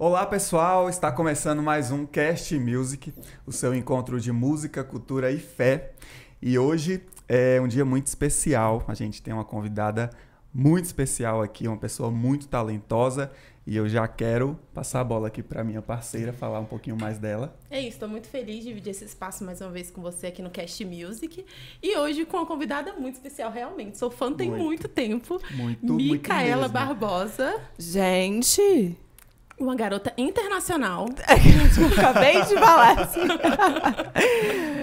Olá pessoal, está começando mais um Cast Music, o seu encontro de música, cultura e fé. E hoje é um dia muito especial. A gente tem uma convidada muito especial aqui, uma pessoa muito talentosa. E eu já quero passar a bola aqui para minha parceira, falar um pouquinho mais dela. É isso, estou muito feliz de dividir esse espaço mais uma vez com você aqui no Cast Music. E hoje com uma convidada muito especial, realmente. Sou fã tem muito, muito tempo. Muito, Micaela muito Barbosa. Gente, uma garota internacional. Acabei de falar. Assim.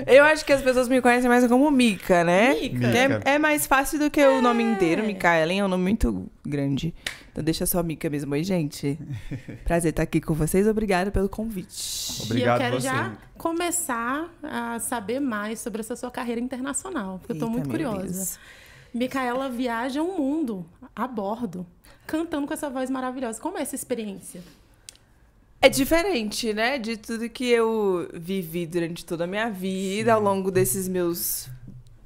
eu acho que as pessoas me conhecem mais como Mica, né? Mica. É, é, mais fácil do que é. o nome é. inteiro. Micaelen é um nome muito grande. Então deixa só Mica mesmo. Oi, gente. Prazer estar aqui com vocês. Obrigada pelo convite. Obrigado, e eu quero você. já começar a saber mais sobre essa sua carreira internacional. Porque eu estou muito curiosa. Deus. Micaela viaja o um mundo a bordo, cantando com essa voz maravilhosa. Como é essa experiência? É diferente, né? De tudo que eu vivi durante toda a minha vida, Sim. ao longo desses meus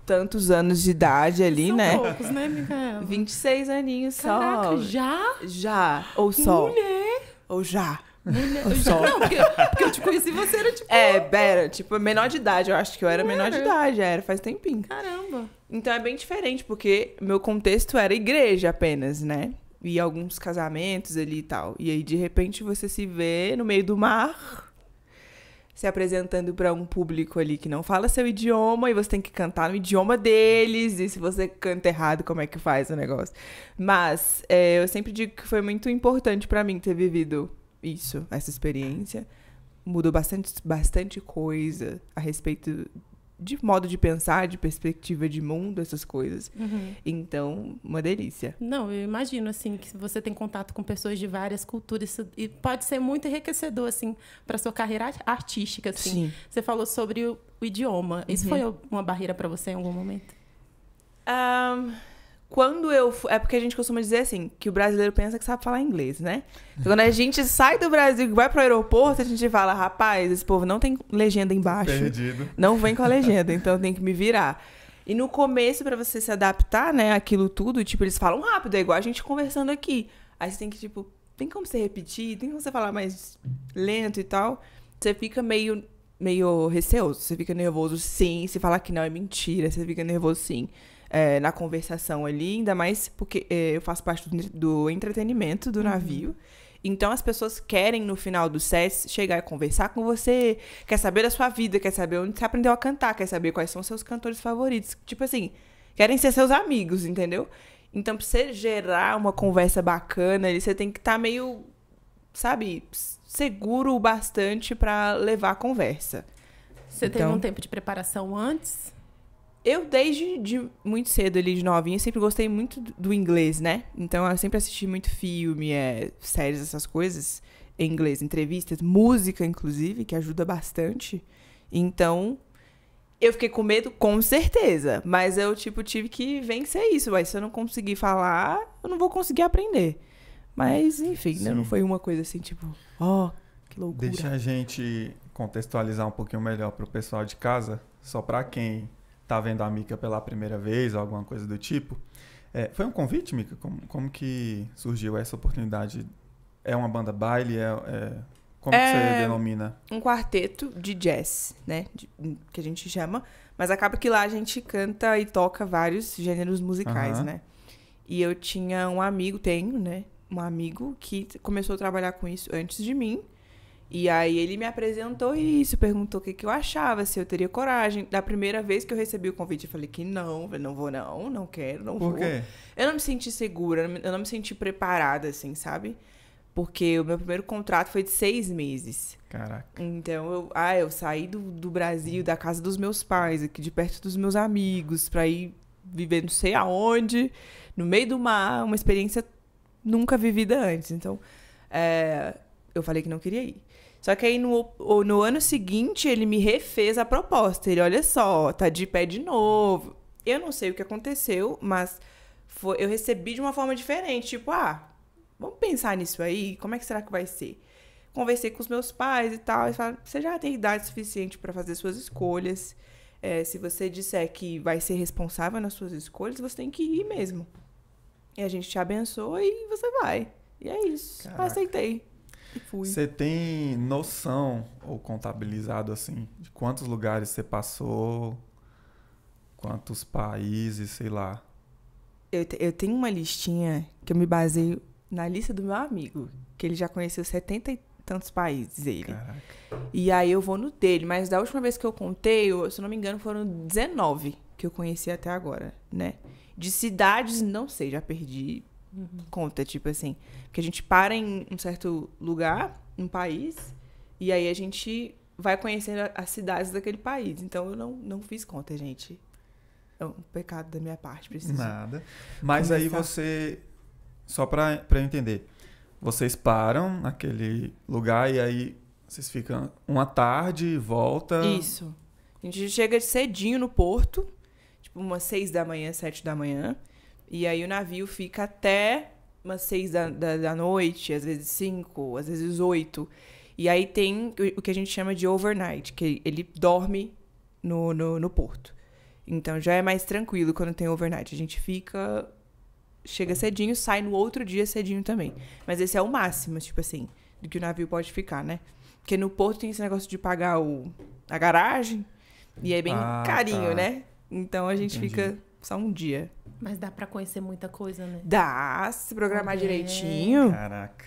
tantos anos de idade ali, São né? poucos, né, Micaela? 26 aninhos Caraca, só. já? Já. Ou só. Mulher? Ou já. Mulher. Ou só. Não, porque, porque eu te conheci, você era tipo... É, era, tipo, menor de idade. Eu acho que eu era Não menor era. de idade, era, faz tempinho. Caramba. Então é bem diferente, porque meu contexto era igreja apenas, né? e alguns casamentos ali e tal. E aí de repente você se vê no meio do mar, se apresentando para um público ali que não fala seu idioma e você tem que cantar no idioma deles. E se você canta errado, como é que faz o negócio? Mas é, eu sempre digo que foi muito importante para mim ter vivido isso, essa experiência. Mudou bastante, bastante coisa a respeito de modo de pensar, de perspectiva de mundo, essas coisas. Uhum. Então, uma delícia. Não, eu imagino assim que você tem contato com pessoas de várias culturas isso, e pode ser muito enriquecedor assim para sua carreira artística assim. Sim. Você falou sobre o, o idioma. Isso uhum. foi uma barreira para você em algum momento? Um, quando eu. É porque a gente costuma dizer assim, que o brasileiro pensa que sabe falar inglês, né? Então, quando a gente sai do Brasil e vai pro aeroporto, a gente fala, rapaz, esse povo não tem legenda embaixo. Perdido. Não vem com a legenda, então tem que me virar. E no começo, para você se adaptar, né, aquilo tudo, tipo, eles falam rápido, é igual a gente conversando aqui. Aí você tem que, tipo, tem como você repetir, tem como você falar mais lento e tal. Você fica meio, meio receoso, você fica nervoso sim, se falar que não é mentira, você fica nervoso sim é, na conversação ali, ainda mais porque é, eu faço parte do, do entretenimento do uhum. navio. Então as pessoas querem, no final do set chegar e conversar com você, quer saber da sua vida, quer saber onde você aprendeu a cantar, quer saber quais são seus cantores favoritos. Tipo assim, querem ser seus amigos, entendeu? Então, pra você gerar uma conversa bacana, você tem que estar tá meio, sabe, seguro o bastante para levar a conversa. Você então, teve um tempo de preparação antes? eu, desde de muito cedo ali, de novinha, sempre gostei muito do inglês, né? Então eu sempre assisti muito filme, é, séries, essas coisas em inglês, entrevistas, música, inclusive, que ajuda bastante. Então, eu fiquei com medo, com certeza. Mas eu, tipo, tive que vencer isso. Mas se eu não conseguir falar, eu não vou conseguir aprender. Mas, enfim, né? não foi uma coisa assim, tipo, ó, oh, que loucura. Deixa a gente contextualizar um pouquinho melhor pro pessoal de casa, só para quem tá vendo a Mica pela primeira vez, ou alguma coisa do tipo. É, foi um convite, Mica? Como, como que surgiu essa oportunidade? É uma banda baile? É, é como é você denomina? Um quarteto de jazz, né? De, que a gente chama. Mas acaba que lá a gente canta e toca vários gêneros musicais, uhum. né? E eu tinha um amigo, tenho, né? Um amigo que começou a trabalhar com isso antes de mim. E aí ele me apresentou isso, perguntou o que, que eu achava, se eu teria coragem. Da primeira vez que eu recebi o convite, eu falei que não, não vou não, não quero, não Por vou. Quê? Eu não me senti segura, eu não me senti preparada, assim, sabe? Porque o meu primeiro contrato foi de seis meses. Caraca. Então, eu, ah, eu saí do, do Brasil, da casa dos meus pais, aqui de perto dos meus amigos, pra ir viver não sei aonde, no meio do mar, uma experiência nunca vivida antes. Então, é, eu falei que não queria ir. Só que aí no, no ano seguinte ele me refez a proposta. Ele, olha só, tá de pé de novo. Eu não sei o que aconteceu, mas foi, eu recebi de uma forma diferente. Tipo, ah, vamos pensar nisso aí, como é que será que vai ser? Conversei com os meus pais e tal. Eles falaram, você já tem idade suficiente para fazer suas escolhas. É, se você disser que vai ser responsável nas suas escolhas, você tem que ir mesmo. E a gente te abençoa e você vai. E é isso. Caraca. Aceitei fui. Você tem noção ou contabilizado assim de quantos lugares você passou, quantos países, sei lá? Eu, eu tenho uma listinha que eu me baseio na lista do meu amigo, que ele já conheceu 70 e tantos países ele. Caraca. E aí eu vou no dele, mas da última vez que eu contei, eu, se não me engano, foram 19 que eu conheci até agora, né? De cidades, não sei, já perdi uhum. conta, tipo assim. Porque a gente para em um certo lugar, um país, e aí a gente vai conhecendo as cidades daquele país. Então eu não, não fiz conta, gente. É um pecado da minha parte, preciso. Nada. Mas começar. aí você. Só pra, pra eu entender. Vocês param naquele lugar e aí vocês ficam uma tarde, volta. Isso. A gente chega cedinho no porto, tipo umas seis da manhã, sete da manhã. E aí o navio fica até umas seis da, da, da noite, às vezes cinco, às vezes oito. E aí tem o que a gente chama de overnight, que ele dorme no, no, no, porto. Então já é mais tranquilo quando tem overnight. A gente fica. Chega cedinho, sai no outro dia cedinho também. Mas esse é o máximo, tipo assim, do que o navio pode ficar, né? Porque no porto tem esse negócio de pagar o, a garagem, e é bem ah, carinho, tá. né? Então a gente Entendi. fica só um dia. Mas dá para conhecer muita coisa, né? Dá, se programar é. direitinho. Caraca.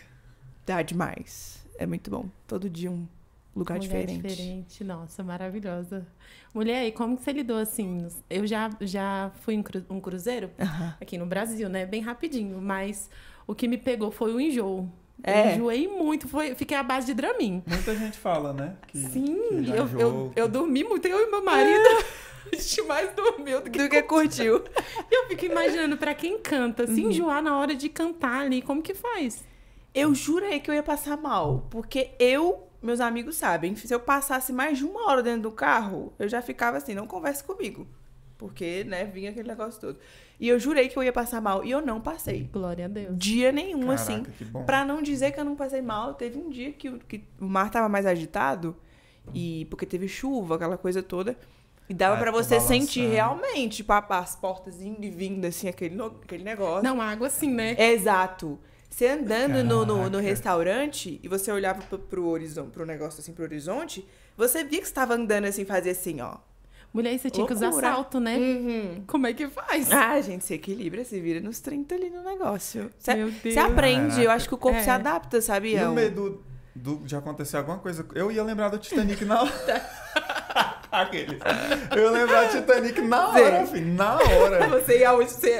Dá demais. É muito bom. Todo dia um lugar Mulher diferente. diferente, nossa, maravilhosa. Mulher, e como que você lidou assim? Eu já, já fui em cru, um cruzeiro uh -huh. aqui no Brasil, né? Bem rapidinho, mas o que me pegou foi o enjoo. É. Eu enjoei muito, foi, fiquei à base de Dramin. Muita gente fala, né? Que, Sim, que eu, enjoou, eu, que... eu, dormi muito, eu e meu marido. É. A gente mais dormiu do que, do que curtiu. eu fico imaginando, para quem canta, se uhum. enjoar na hora de cantar ali, como que faz? Eu jurei que eu ia passar mal, porque eu, meus amigos sabem, se eu passasse mais de uma hora dentro do carro, eu já ficava assim, não converse comigo. Porque, né, vinha aquele negócio todo. E eu jurei que eu ia passar mal. E eu não passei. Glória a Deus. Dia nenhum, Caraca, assim. para Pra não dizer que eu não passei mal, teve um dia que, que o mar tava mais agitado. E porque teve chuva, aquela coisa toda. E dava ah, para você sentir realmente, tipo, as portas indo e vindo, assim, aquele, aquele negócio. Não, água assim, né? Exato. Você andando no, no, no, restaurante e você olhava pro, pro, horizonte, pro negócio assim, pro horizonte, você via que estava andando assim, fazia assim, ó. Mulher, você tinha Loucura. que usar salto, né? Uhum. Como é que faz? Ah, gente, se equilibra, se vira nos 30 ali no negócio. Cê, Meu Deus. Você aprende, Caraca. eu acho que o corpo é. se adapta, sabia? No meio do, de acontecer alguma coisa, eu ia lembrar do Titanic na hora. Aqueles. Eu ia lembrar do Titanic na hora, filho. Na hora. Você ia,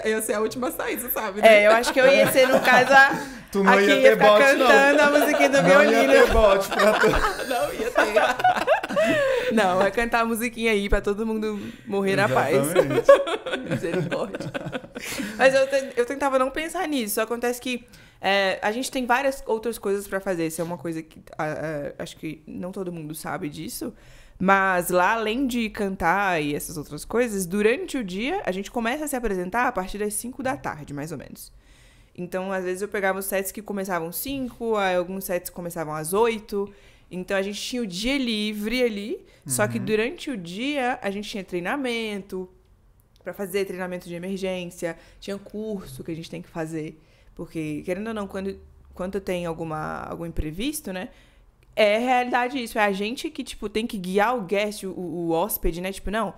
ia ser a última saída, sabe? Né? É, eu acho que eu ia ser, no caso, a... Tu não Aqui ia ter ia bote, cantando não. a musiquinha do não violino. ia ter bote pra tu. não ia ter. Não, vai cantar a musiquinha aí pra todo mundo morrer Exatamente. na paz. Misericórdia. Mas eu, eu tentava não pensar nisso. Só acontece que é, a gente tem várias outras coisas para fazer. Isso é uma coisa que a, a, acho que não todo mundo sabe disso. Mas lá, além de cantar e essas outras coisas, durante o dia a gente começa a se apresentar a partir das 5 da tarde, mais ou menos. Então, às vezes eu pegava os sets que começavam 5, alguns sets começavam às 8. Então a gente tinha o dia livre ali, uhum. só que uhum. durante o dia a gente tinha treinamento para fazer treinamento de emergência, tinha curso que a gente tem que fazer, porque querendo ou não, quando quando tem alguma algum imprevisto, né? É realidade isso, é a gente que tipo tem que guiar o guest, o, o hóspede, né? Tipo, não,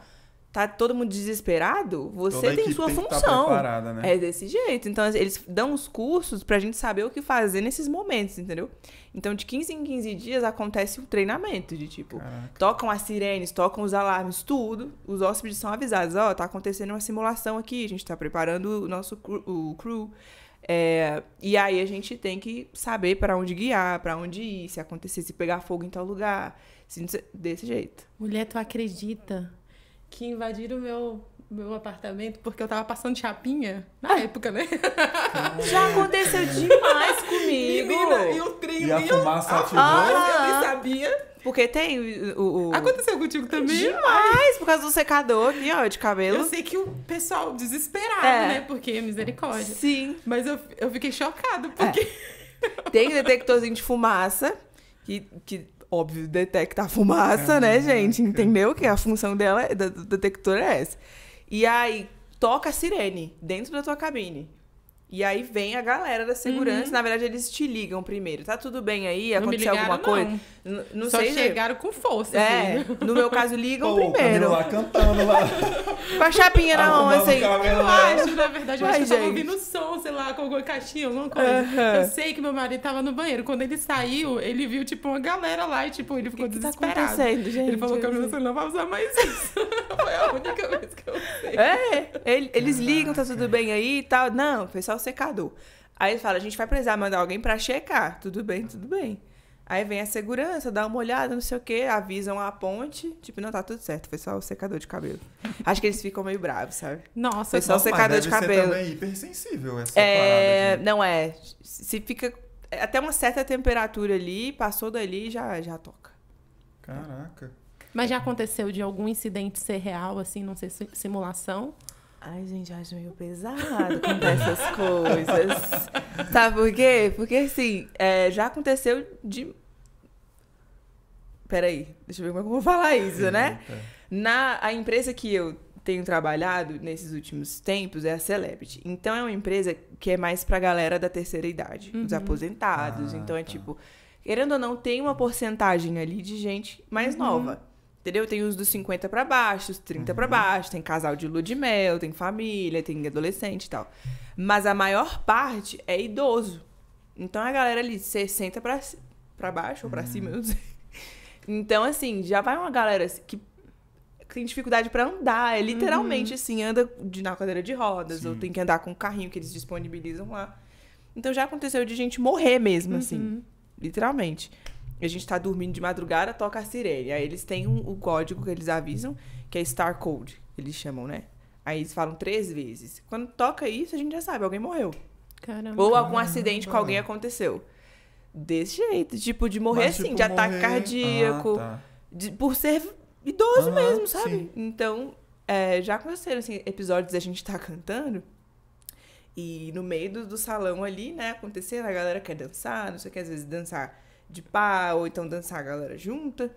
tá todo mundo desesperado, você Toda tem sua tem tá função. Tá né? É desse jeito. Então, eles dão os cursos pra gente saber o que fazer nesses momentos, entendeu? Então, de 15 em 15 dias acontece o um treinamento de tipo, Caraca. tocam as sirenes, tocam os alarmes, tudo. Os hóspedes são avisados, ó, oh, tá acontecendo uma simulação aqui, a gente tá preparando o nosso o crew. É, e aí a gente tem que saber para onde guiar, para onde ir, se acontecer, se pegar fogo em tal lugar, se, desse jeito. Mulher, tu acredita que invadiram o meu meu apartamento porque eu tava passando chapinha na ah. época, né? Caramba. Já aconteceu demais comigo. Menina, e o trio. E a fumaça ativou. Ah, eu nem ah. sabia. Porque tem o, o, Aconteceu contigo também? Demais, por causa do secador aqui, ó, de cabelo. Eu sei que o pessoal desesperado, é. né? Porque é misericórdia. Sim. Mas eu, eu fiquei chocado, porque... É. Tem um detectorzinho de fumaça, que, que óbvio, detecta a fumaça, é, né, é, gente? É. Entendeu? Que a função dela, é, do detector é essa. E aí, toca a sirene dentro da tua cabine. E aí vem a galera da segurança. Uhum. Na verdade, eles te ligam primeiro. Tá tudo bem aí? Aconteceu ligaram, alguma coisa? Não, sei não Só sei. chegaram com força. É. Assim. No meu caso, ligam Pô, primeiro. lá cantando lá. Com a chapinha na onça aí. Assim. Eu acho, na verdade, eu Ai, acho que eu tava ouvindo som, sei lá, com alguma caixinha, alguma coisa. Uhum. Eu sei que meu marido tava no banheiro. Quando ele saiu, ele viu, tipo, uma galera lá e, tipo, ele ficou que desesperado. Que tá acontecendo, gente? Ele falou que eu não vai usar mais isso. Foi a única vez que eu sei. É. Eles ligam, tá tudo bem aí e tal. Não, o pessoal secador. Aí ele fala, a gente vai precisar mandar alguém para checar. Tudo bem, tudo bem. Aí vem a segurança, dá uma olhada, não sei o quê, avisam a ponte. Tipo, não, tá tudo certo, foi só o secador de cabelo. Acho que eles ficam meio bravos, sabe? Nossa, foi só o secador de cabelo. Ser também hipersensível essa é... parada. De... Não é. Se fica até uma certa temperatura ali, passou dali já já toca. Caraca. Mas já aconteceu de algum incidente ser real, assim, não sei simulação? Ai, gente, acho meio pesado contar essas coisas. Sabe por quê? Porque, assim, é, já aconteceu de. Peraí, deixa eu ver como eu vou falar isso, né? Tá. Na, a empresa que eu tenho trabalhado nesses últimos tempos é a Celebrity. Então, é uma empresa que é mais pra galera da terceira idade, uhum. os aposentados. Ah, então, é tá. tipo, querendo ou não, tem uma porcentagem ali de gente mais uhum. nova. Entendeu? Tem os dos 50 para baixo, os 30 uhum. para baixo, tem casal de lua de mel, tem família, tem adolescente e tal. Mas a maior parte é idoso. Então a galera ali, 60 para para baixo ou para uhum. cima, eu não sei. Então assim, já vai uma galera assim, que tem dificuldade para andar, é literalmente uhum. assim, anda de, na cadeira de rodas Sim. ou tem que andar com o carrinho que eles disponibilizam lá. Então já aconteceu de gente morrer mesmo assim, uhum. literalmente a gente tá dormindo de madrugada, toca a sirene. Aí eles têm um, o código que eles avisam, que é Star Code, eles chamam, né? Aí eles falam três vezes. Quando toca isso, a gente já sabe, alguém morreu. Caramba. Ou algum acidente com alguém aconteceu. Desse jeito, tipo, de morrer Mas, assim, tipo, de ataque cardíaco. Ah, tá. de, por ser idoso ah, mesmo, sabe? Sim. Então, é, já aconteceram assim, episódios da gente tá cantando. E no meio do, do salão ali, né, acontecendo, a galera quer dançar, não sei o que, às vezes dançar de pá, ou então dançar a galera junta.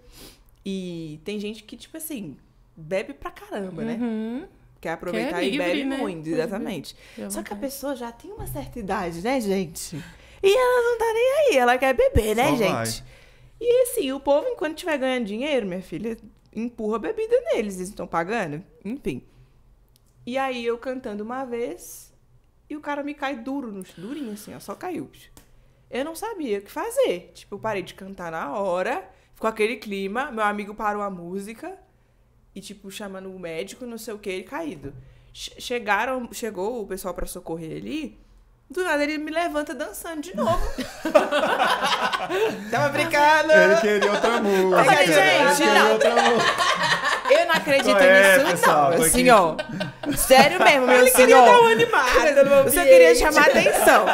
E tem gente que, tipo assim, bebe pra caramba, né? Uhum. Quer é aproveitar livre, e bebe né? muito, é. exatamente. Só que a pessoa já tem uma certa idade, né, gente? E ela não tá nem aí, ela quer beber, né, Só gente? Vai. E assim, o povo, enquanto estiver ganhando dinheiro, minha filha, empurra a bebida neles, eles estão pagando. Enfim. E aí eu cantando uma vez, e o cara me cai duro, no, durinho assim, ó, só caiu eu não sabia o que fazer. Tipo, eu parei de cantar na hora, ficou aquele clima, meu amigo parou a música e, tipo, chamando o médico, não sei o que, ele caído. Chegaram, chegou o pessoal para socorrer ele. Do nada ele me levanta dançando de novo. Tava brincando. Ele queria outra música. Ai, gente, ele não. Outra Eu não acredito é, nisso, pessoal, não. Assim, ó. Sério mesmo, meu ele senhor. Ele queria dar um animado. só queria chamar atenção.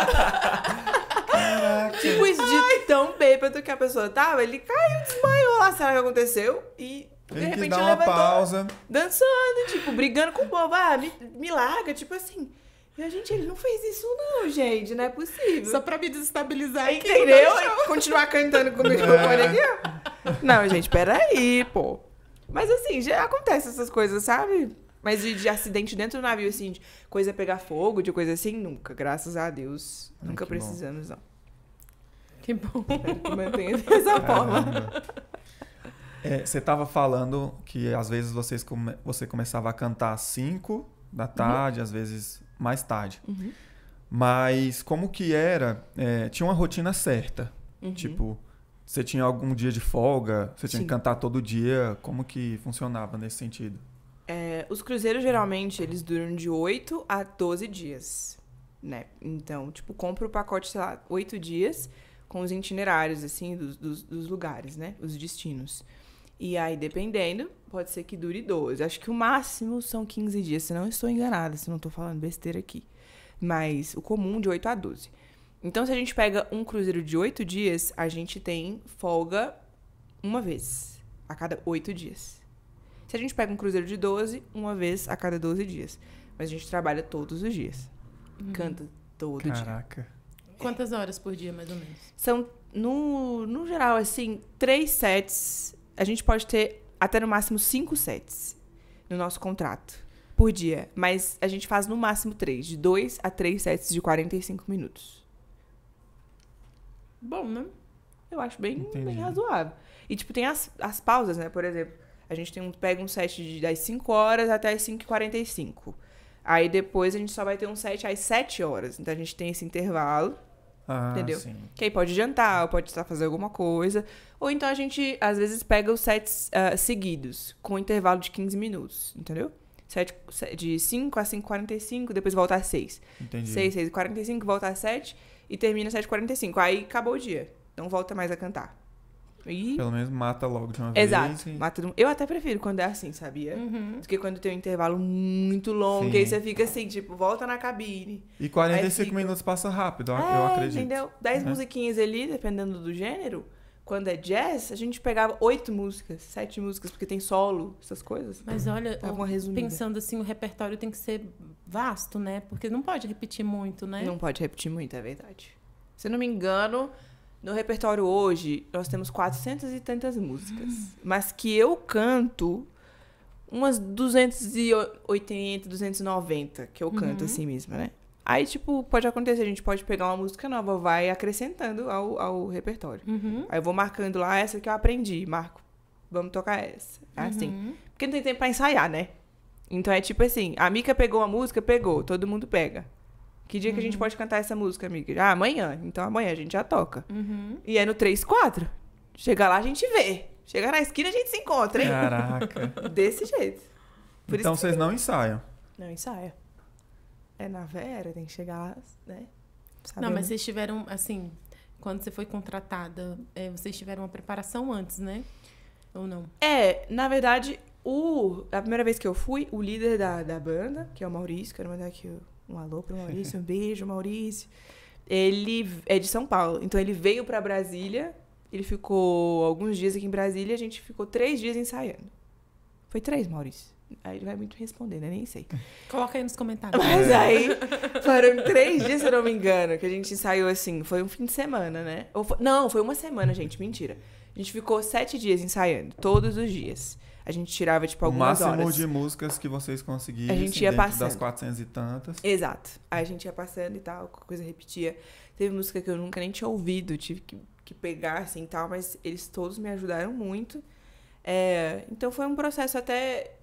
Tipo isso de Ai. tão bêbado que a pessoa tava, ele caiu, desmaiou lá, será que aconteceu? E de Tem repente ele dar uma pausa. Dançando, tipo, brigando com o povo. Ah, me, me larga, tipo assim. E a gente, ele não fez isso não, gente, não é possível. Só pra me desestabilizar aqui. Entendeu? Continuar cantando comigo o microfone é. aqui, Não, gente, peraí, pô. Mas assim, já acontece essas coisas, sabe? Mas de, de, acidente dentro do navio, assim, de coisa pegar fogo, de coisa assim, nunca. Graças a Deus, Ai, nunca precisamos, bom. não. Que bom. mantenha dessa forma. É, você estava falando que às vezes vocês come... você começava a cantar às 5 da uhum. tarde, uhum. às vezes mais tarde. Uhum. Mas como que era? É, tinha uma rotina certa. Uhum. Tipo, você tinha algum dia de folga? Você tinha Sim. que cantar todo dia? Como que funcionava nesse sentido? É, os cruzeiros geralmente eles duram de 8 a 12 dias. Né? Então, tipo, compra o pacote, sei lá, 8 dias com os itinerários, assim, dos, dos, dos lugares, né? Os destinos. E aí, dependendo, pode ser que dure 12. Acho que o máximo são 15 dias, se não estou enganada, se não estou falando besteira aqui. Mas o comum de 8 a 12. Então, se a gente pega um cruzeiro de 8 dias, a gente tem folga uma vez a cada 8 dias. Se a gente pega um cruzeiro de 12, uma vez a cada 12 dias. Mas a gente trabalha todos os dias. Uhum. Canta todo Caraca. dia. Caraca. Quantas horas por dia, mais ou menos? São, no, no geral, assim, três sets. A gente pode ter até no máximo cinco sets no nosso contrato por dia. Mas a gente faz no máximo três, de dois a três sets de 45 minutos. Bom, né? Eu acho bem, bem razoável. E, tipo, tem as, as pausas, né? Por exemplo, a gente tem um, pega um set de, das 5 horas até as 5h45. Aí depois a gente só vai ter um set às 7 horas. Então a gente tem esse intervalo. Ah, entendeu? Sim. Que aí pode jantar, ou pode estar fazendo alguma coisa. Ou então a gente, às vezes, pega os sets uh, seguidos, com um intervalo de 15 minutos, entendeu? Sete, de 5 a 5h45, depois volta às 6. Entendi. 6, 6h45, volta às 7 e termina às 7h45. Aí acabou o dia. Não volta mais a cantar. E... Pelo menos mata logo de uma Exato, vez. Exato. E... Mata Eu até prefiro quando é assim, sabia? Uhum. Do que quando tem um intervalo muito longo, Sim. que aí você fica assim, tipo, volta na cabine. E 45 fica... minutos passa rápido, é, eu acredito. Entendeu? 10 é. musiquinhas ali, dependendo do gênero. Quando é jazz, a gente pegava oito músicas, sete músicas, porque tem solo, essas coisas. Mas olha, pensando assim, o repertório tem que ser vasto, né? Porque não pode repetir muito, né? Não pode repetir muito, é verdade. Se eu não me engano, no repertório hoje, nós temos 400 e tantas músicas. Hum. Mas que eu canto umas 280, 290, que eu canto uhum. assim mesmo, né? Aí, tipo, pode acontecer, a gente pode pegar uma música nova, vai acrescentando ao, ao repertório. Uhum. Aí eu vou marcando lá, essa que eu aprendi, marco, vamos tocar essa. É uhum. Assim. Uhum. Porque não tem tempo pra ensaiar, né? Então é tipo assim, a Mica pegou a música, pegou, todo mundo pega. Que dia uhum. que a gente uhum. pode cantar essa música, amiga? Ah, amanhã. Então amanhã a gente já toca. Uhum. E é no 3, 4. Chega lá, a gente vê. Chega na esquina, a gente se encontra, hein? Caraca. Desse jeito. Por então vocês não ensaiam? Não ensaia. É na Vera, tem que chegar lá, né? não, mas vocês tiveram, assim, quando você foi contratada, é, vocês tiveram uma preparação antes, né? Ou não? É, na verdade, o, a primeira vez que eu fui, o líder da, da banda, que é o Maurício, quero mandar aqui o um alô pro Maurício, um beijo, Maurício. Ele é de São Paulo, então ele veio para Brasília, ele ficou alguns dias aqui em Brasília, a gente ficou três dias ensaiando. Foi três, Maurício. Aí ele vai muito responder, né? Nem sei. Coloca aí nos comentários. Mas é. aí foram três dias, se eu não me engano, que a gente ensaiou assim. Foi um fim de semana, né? Foi... Não, foi uma semana, gente. Mentira. A gente ficou sete dias ensaiando, todos os dias. A gente tirava, tipo, algumas o máximo horas. de músicas que vocês conseguissem a gente ia dentro passando. das 400 e tantas. Exato. Aí a gente ia passando e tal, coisa repetia. Teve música que eu nunca nem tinha ouvido, tive que, que pegar, assim, tal. Mas eles todos me ajudaram muito. É, então foi um processo até...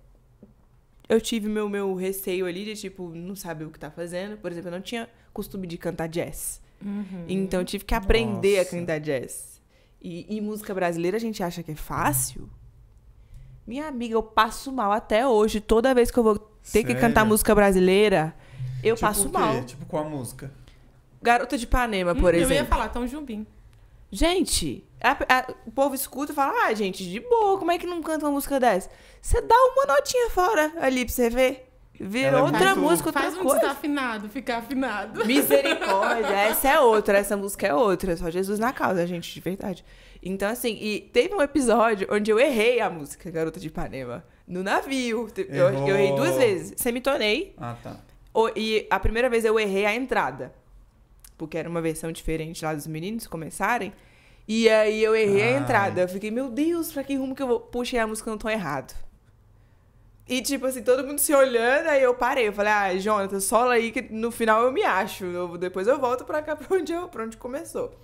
Eu tive meu, meu receio ali de, tipo, não saber o que tá fazendo. Por exemplo, eu não tinha costume de cantar jazz. Uhum. Então eu tive que aprender Nossa. a cantar jazz. E, e música brasileira a gente acha que é fácil... Minha amiga, eu passo mal até hoje. Toda vez que eu vou ter Sério? que cantar música brasileira, eu tipo passo mal. Tipo qual música? Garota de Ipanema, por hum, exemplo. Eu ia falar tão jumbim. Gente, a, a, o povo escuta e fala: ah, gente, de boa, como é que não canta uma música dessa? Você dá uma notinha fora ali pra você ver. Vira é outra muito... música, outra Faz um coisa. desafinado, ficar afinado. Misericórdia, essa é outra, essa música é outra. Só Jesus na causa, gente, de verdade. Então, assim, e teve um episódio onde eu errei a música Garota de Ipanema. No navio. Eu, eu errei duas vezes. Semitonei. Ah, tá. E a primeira vez eu errei a entrada. Porque era uma versão diferente lá dos meninos começarem. E aí eu errei Ai. a entrada. Eu fiquei, meu Deus, pra que rumo que eu vou? Puxei a música no tom errado. E, tipo assim, todo mundo se olhando, aí eu parei. Eu falei, ah, Jonathan, sola aí que no final eu me acho. Eu, depois eu volto pra cá, pra onde, eu, pra onde começou.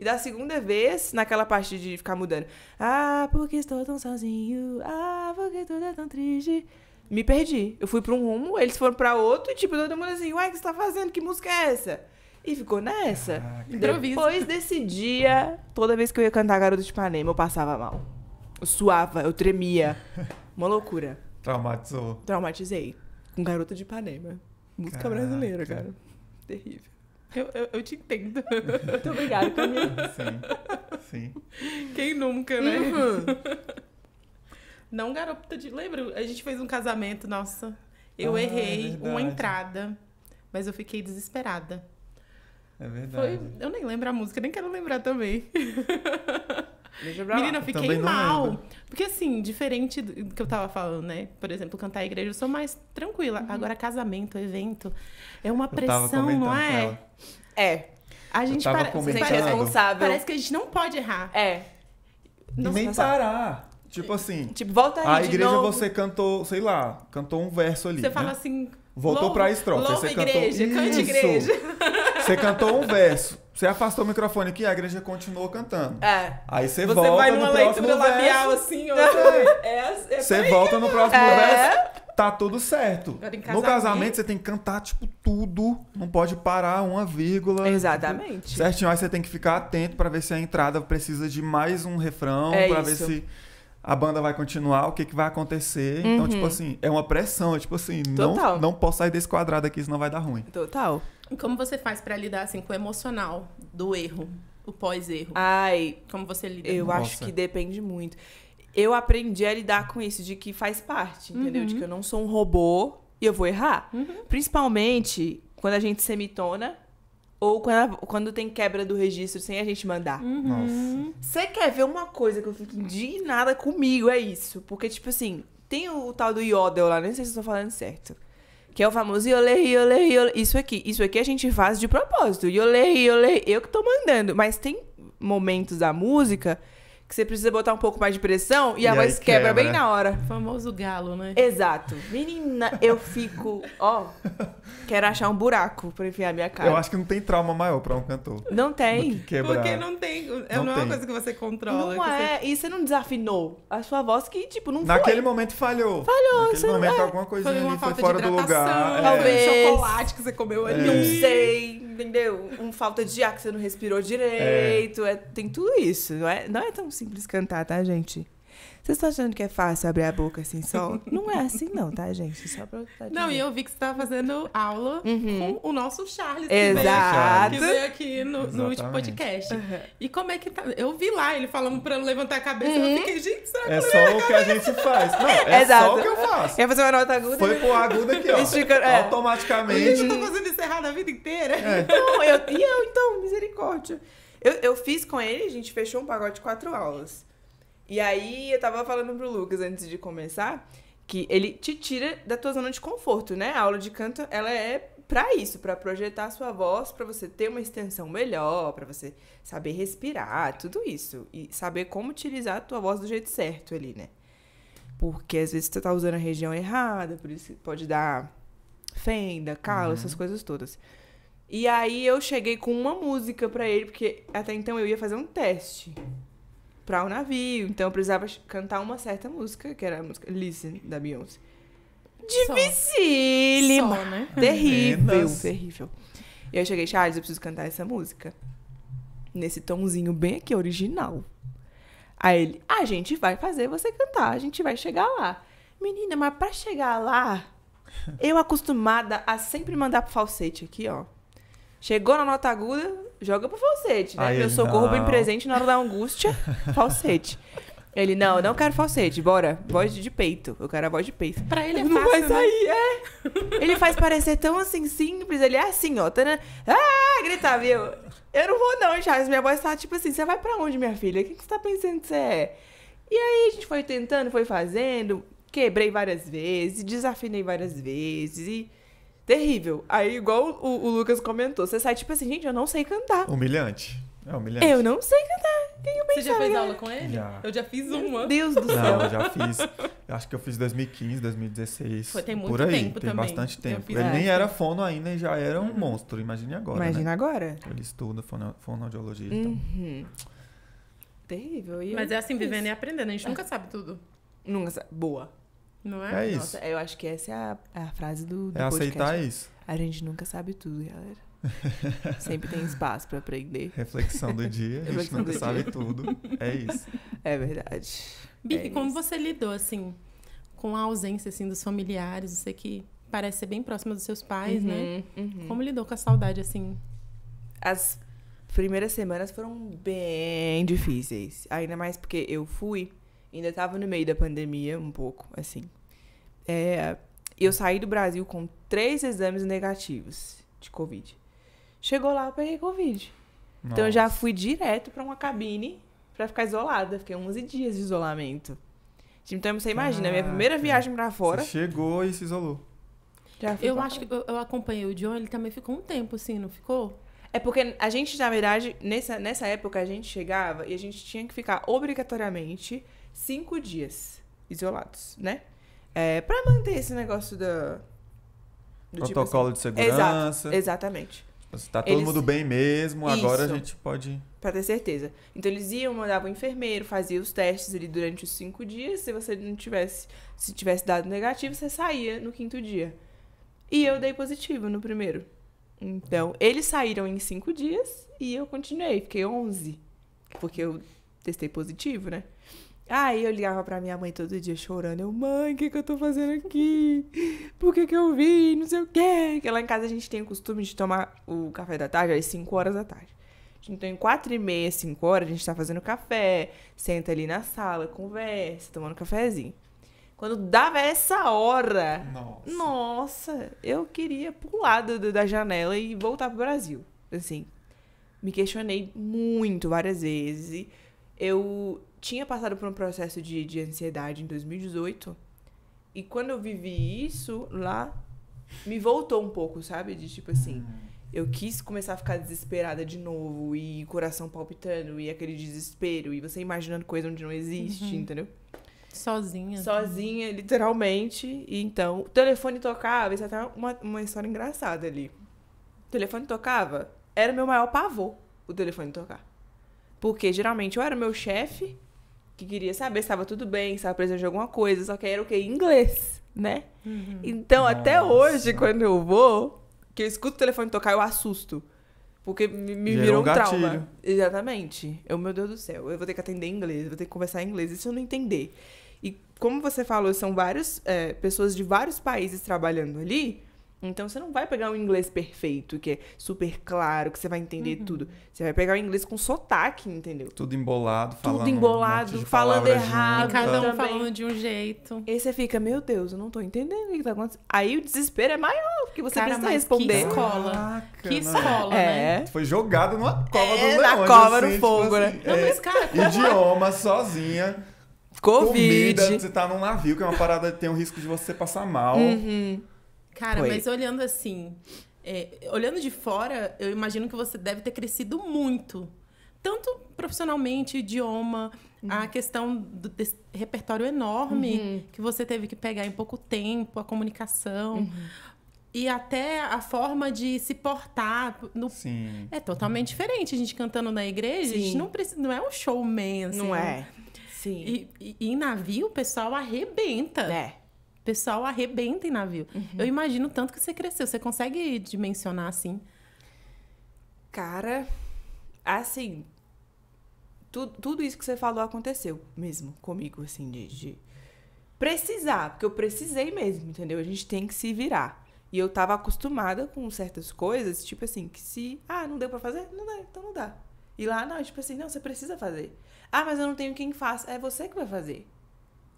E da segunda vez, naquela parte de ficar mudando. Ah, porque estou tão sozinho. Ah, porque tudo é tão triste. Me perdi. Eu fui pra um rumo, eles foram pra outro, e tipo, todo mundo assim, uai, o que você tá fazendo? Que música é essa? E ficou nessa. Caraca. Depois desse dia, toda vez que eu ia cantar Garota de Ipanema, eu passava mal. Eu suava, eu tremia. Uma loucura. Traumatizou. Traumatizei. Com Garota de Ipanema. Música Caraca. brasileira, cara. Terrível. Eu, eu, eu te entendo. Muito obrigada, Camila. Sim, sim. Quem nunca, né? Uhum. Não garota de. Lembra? A gente fez um casamento, nossa. Eu ah, é errei é uma entrada, mas eu fiquei desesperada. É verdade. Foi... Eu nem lembro a música, nem quero lembrar também. Deixa pra Menina, eu fiquei mal. Porque, assim, diferente do que eu tava falando, né? Por exemplo, cantar a igreja, eu sou mais tranquila. Uhum. Agora, casamento, evento, é uma eu pressão, não é? É. A gente para... Comentando. parece que a gente não pode errar. É. Não, e nem parar. Tipo assim. Tipo, volta aí. A igreja novo. você cantou, sei lá, cantou um verso ali. Você né? fala assim. Voltou louva, pra estrofe. Louva você igreja, cantou... cante igreja. Você cantou um verso. Você afastou o microfone aqui, a igreja continuou cantando. É. Aí você, você volta vai numa no próximo leitura verso. labial assim, ou é, é, é Você volta no próximo é. verso, tá tudo certo. Casamento. No casamento você tem que cantar tipo tudo, não pode parar uma vírgula. Exatamente. Tipo, certinho, aí você tem que ficar atento para ver se a entrada precisa de mais um refrão, é para ver se a banda vai continuar, o que, que vai acontecer. Uhum. Então, tipo uhum. assim, é uma pressão, é tipo assim, não não posso sair desse quadrado aqui, senão vai dar ruim. Total. Como você faz para lidar assim com o emocional do erro, o pós-erro? Ai, como você lida? Eu acho que depende muito. Eu aprendi a lidar com isso de que faz parte, entendeu? Uhum. De que eu não sou um robô e eu vou errar. Uhum. Principalmente quando a gente semitona ou quando, quando tem quebra do registro sem a gente mandar. Uhum. Você quer ver uma coisa que eu fico indignada comigo? É isso. Porque, tipo assim, tem o tal do Yodel lá, nem sei se eu tô falando certo. Que é o famoso iole, iole, iole. Isso aqui. Isso aqui a gente faz de propósito. Iole, iole. Eu que tô mandando. Mas tem momentos da música que você precisa botar um pouco mais de pressão e, e a voz quebra, quebra, bem né? na hora. O famoso galo, né? Exato. Menina, eu fico, ó, quero achar um buraco pra enfiar minha cara. Eu acho que não tem trauma maior pra um cantor. Não tem. Que Porque não tem, é não, não é uma coisa que você controla. Não é, e você não desafinou a sua voz que, tipo, não Naquele foi. momento falhou. Falhou. Naquele você momento é. alguma coisa foi, ali foi fora do lugar. Né? Talvez. É. Um chocolate que você comeu ali. É. Não sei entendeu? Um falta de ar que você não respirou é. direito. É. é tem tudo isso. Não é, não é tão simples cantar, tá, gente? Vocês estão achando que é fácil abrir a boca assim só? não é assim, não, tá, gente? Só pra. Tá não, e eu vi que você estava fazendo aula uhum. com o nosso Charles. Exato. que veio aqui no, no último podcast. Uhum. E como é que tá? Eu vi lá ele falando pra eu levantar a cabeça. Uhum. Eu fiquei, gente, será que É só o que a gente faz. Não, é Exato. só o que eu faço. É fazer uma nota aguda. Foi pro aguda aqui, ó. Estica, é. Automaticamente. Gente, eu tô fazendo isso errado a vida inteira. É. Não, eu, e eu, então, misericórdia. Eu, eu fiz com ele, a gente fechou um pagode de quatro aulas. E aí eu tava falando pro Lucas antes de começar que ele te tira da tua zona de conforto, né? A aula de canto, ela é para isso, para projetar a sua voz, para você ter uma extensão melhor, para você saber respirar, tudo isso e saber como utilizar a tua voz do jeito certo ali, né? Porque às vezes você tá usando a região errada, por isso pode dar fenda, calo, uhum. essas coisas todas. E aí eu cheguei com uma música para ele, porque até então eu ia fazer um teste para o um navio. Então eu precisava cantar uma certa música, que era a música Listen, da Beyoncé. Dificílimo! Só, né? Terrível, terrível. E eu cheguei, Charles, eu preciso cantar essa música. Nesse tomzinho bem aqui, original. Aí ele, a gente vai fazer você cantar, a gente vai chegar lá. Menina, mas pra chegar lá, eu acostumada a sempre mandar pro falsete aqui, ó. Chegou na nota aguda, joga pro falsete, né? Aí ah, Meu ele, socorro não. bem presente na hora da angústia, falsete. Ele, não, não quero falsete, bora. Voz de peito. Eu quero a voz de peito. Pra ele é Não vai né? sair, né? é. Ele faz parecer tão assim simples. Ele é assim, ó. Tá, né? Ah, gritava. Eu, eu não vou, não, Charles. Minha voz tá tipo assim: você vai pra onde, minha filha? O que, que você tá pensando que você é? E aí a gente foi tentando, foi fazendo. Quebrei várias vezes, desafinei várias vezes. E terrível. Aí, igual o, o, Lucas comentou, você sai tipo assim, gente, eu não sei cantar. Humilhante. É humilhante. Eu não sei cantar. Quem eu Você já fez aula com ele? Já. Eu já fiz Meu uma. Deus do céu. Não, eu já fiz. Eu acho que eu fiz 2015, 2016. Foi, tem muito por aí, tempo tem também. bastante tempo. Ele nem era fono ainda e já era um monstro. Imagine agora. Né? Imagina né? agora. Ele estuda fono, fonoaudiologia. Então. Uhum. Terrível. E Mas é assim, vivendo e aprendendo. A gente nunca sabe tudo. Nunca sabe. Boa. Não é? É isso. Nossa, eu acho que essa é a, é a frase do, do É podcast. aceitar né? isso. A gente nunca sabe tudo, galera. Sempre tem espaço para aprender. Reflexão do dia, a gente nunca sabe dia. tudo. É isso. É verdade. Bic, é como isso. você lidou, assim, com a ausência, assim, dos familiares? Você que parece ser bem próxima dos seus pais, né? uhum, né? Uhum. Como lidou com a saudade, assim? As primeiras semanas foram bem difíceis. Ainda mais porque eu fui Ainda estava no meio da pandemia, um pouco, assim. É, eu saí do Brasil com três exames negativos de Covid. Chegou lá, eu peguei Covid. Nossa. Então eu já fui direto para uma cabine para ficar isolada. Fiquei 11 dias de isolamento. Então você imagina, ah, minha primeira viagem para fora. chegou e se isolou. eu acho que eu, eu, acompanhei o John, ele também ficou um tempo assim, não ficou? É porque a gente, na verdade, nessa, nessa época a gente chegava e a gente tinha que ficar obrigatoriamente cinco dias isolados, né? É, para manter esse negócio do tipo protocolo tipo assim, de segurança. Exato, exatamente. Está todo eles, mundo bem mesmo, isso, agora a gente pode. Para ter certeza. Então eles iam, mandavam o enfermeiro, faziam os testes ali durante os cinco dias. Se você não tivesse, se tivesse dado negativo, você saía no quinto dia. E eu dei positivo no primeiro. Então, eles saíram em cinco dias e eu continuei, fiquei 11. Porque eu testei positivo, né? Aí eu ligava pra minha mãe todo dia chorando. Eu, mãe, o que, que eu tô fazendo aqui? Por que, que eu vim? Não sei o quê. Porque lá em casa a gente tem o costume de tomar o café da tarde às 5 horas da tarde. Então, em 4 e meia, 5 horas, a gente tá fazendo café, senta ali na sala, conversa, tomando cafezinho. Quando dava essa hora, nossa, nossa eu queria pular da janela e voltar pro Brasil. Assim, me questionei muito várias vezes. Eu tinha passado por um processo de, de ansiedade em 2018. E quando eu vivi isso lá, me voltou um pouco, sabe? De tipo assim, uhum. eu quis começar a ficar desesperada de novo, e coração palpitando, e aquele desespero, e você imaginando coisa onde não existe, uhum. entendeu? Sozinha. Assim. Sozinha, literalmente. E então, o telefone tocava, isso é até uma, uma história engraçada ali. O telefone tocava, era meu maior pavor o telefone tocar. Porque geralmente eu era meu chefe, que queria saber se estava tudo bem, se estava precisando de alguma coisa, só que era o que? Inglês, né? Uhum. Então, Nossa. até hoje, quando eu vou, que eu escuto o telefone tocar, eu assusto. Porque me, me virou um, trauma. Exatamente. Eu, meu Deus do céu, eu vou ter que atender em inglês, vou ter que conversar em inglês, isso eu não entender. E como você falou, são várias é, pessoas de vários países trabalhando ali. Então você não vai pegar um inglês perfeito, que é super claro, que você vai entender uhum. tudo. Você vai pegar o inglês com sotaque, entendeu? Tudo embolado, falando. Tudo embolado, um falando errado. Cada um então. falando de um jeito. Aí você fica, meu Deus, eu não tô entendendo o que tá acontecendo. Aí o desespero é maior, porque você Cara, precisa responder. Que escola. Caraca, que escola, é. né? Foi jogado numa cova é, do leão. Na cova assim, no tipo fogo, né? assim, né? Não, é, mas, cara, idioma, sozinha. Covid. Comida, você tá num navio, que é uma parada que tem o um risco de você passar mal. Uhum. Cara, Foi. mas olhando assim, é, olhando de fora, eu imagino que você deve ter crescido muito. Tanto profissionalmente, idioma, uhum. a questão do, desse repertório enorme uhum. que você teve que pegar em pouco tempo, a comunicação. Uhum. E até a forma de se portar. No... Sim. É totalmente diferente. A gente cantando na igreja, Sim. a gente não, precisa, não é um showman, assim. Não é. Sim. E, e, e em navio, o pessoal arrebenta. É pessoal arrebenta em navio. Uhum. Eu imagino tanto que você cresceu. Você consegue dimensionar assim? Cara, assim, tu, tudo isso que você falou aconteceu mesmo comigo, assim, de, de, precisar, porque eu precisei mesmo, entendeu? A gente tem que se virar. E eu tava acostumada com certas coisas, tipo assim, que se, ah, não deu para fazer? Não dá, então não dá. E lá, não, tipo assim, não, você precisa fazer. Ah, mas eu não tenho quem faça. É você que vai fazer.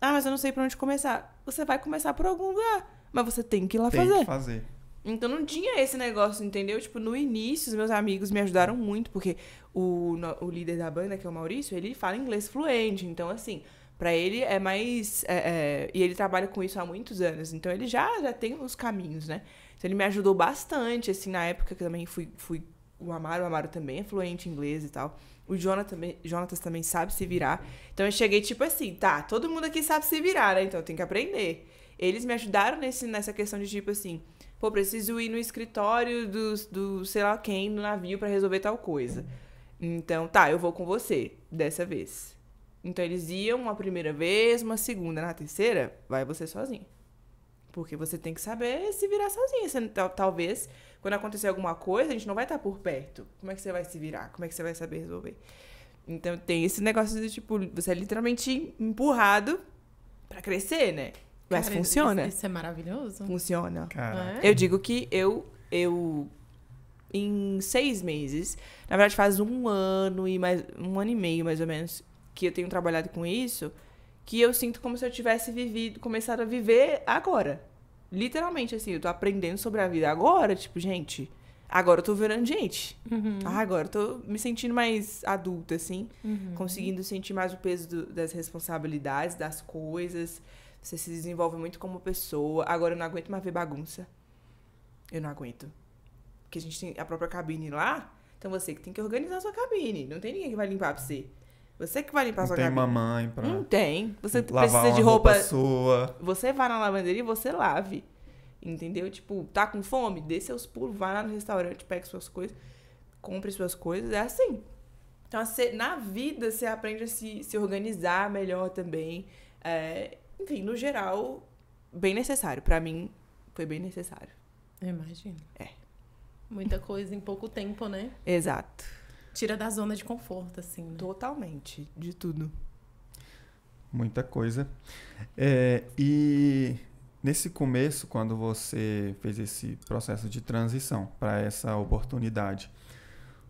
Ah, mas eu não sei por onde começar. Você vai começar por algum lugar, mas você tem que ir lá tem fazer. Que fazer. Então não tinha esse negócio, entendeu? Tipo, no início, os meus amigos me ajudaram muito, porque o, o líder da banda, que é o Maurício, ele fala inglês fluente. Então, assim, para ele é mais. É, é, e ele trabalha com isso há muitos anos. Então ele já, já tem os caminhos, né? Então ele me ajudou bastante, assim, na época que também fui, fui o Amaro, o Amaro também é fluente em inglês e tal. O Jonathan também, também sabe se virar. Então eu cheguei tipo assim, tá, todo mundo aqui sabe se virar, né? Então eu tenho que aprender. Eles me ajudaram nesse, nessa questão de tipo assim, pô, preciso ir no escritório do, do sei lá quem, no navio para resolver tal coisa. Então, tá, eu vou com você dessa vez. Então eles iam uma primeira vez, uma segunda, na terceira, vai você sozinho. Porque você tem que saber se virar sozinho. Você, talvez quando acontecer alguma coisa, a gente não vai estar tá por perto. Como é que você vai se virar? Como é que você vai saber resolver? Então tem esse negócio de, tipo, você é literalmente empurrado para crescer, né? Mas Cara, funciona. Isso, é maravilhoso. Funciona. É? Eu digo que eu, eu em seis meses. Na verdade, faz um ano e mais um ano e meio mais ou menos que eu tenho trabalhado com isso, que eu sinto como se eu tivesse vivido, começado a viver agora literalmente, assim, eu tô aprendendo sobre a vida agora, tipo, gente, agora eu tô virando gente. Uhum. Ah, agora eu tô me sentindo mais adulta, assim, uhum. conseguindo sentir mais o peso do, das responsabilidades, das coisas. Você se desenvolve muito como pessoa. Agora eu não aguento mais ver bagunça. Eu não aguento. Porque a gente tem a própria cabine lá, então você que tem que organizar a sua cabine. Não tem ninguém que vai limpar pra você. Você que vai limpar não sua tem cabine. Tem mamãe pra. Não tem. Você precisa de roupa. roupa sua. Você vai na lavanderia e você lave. Entendeu? Tipo, tá com fome? Dê seus pulos, vai lá no restaurante, pega suas coisas, compre suas coisas. É assim. Então, você, na vida, você aprende a se, se organizar melhor também. É, enfim, no geral, bem necessário. para mim, foi bem necessário. Eu imagino. É. Muita coisa em pouco tempo, né? Exato tira da zona de conforto, assim. Né? Totalmente, de tudo. Muita coisa. É, e nesse começo, quando você fez esse processo de transição para essa oportunidade,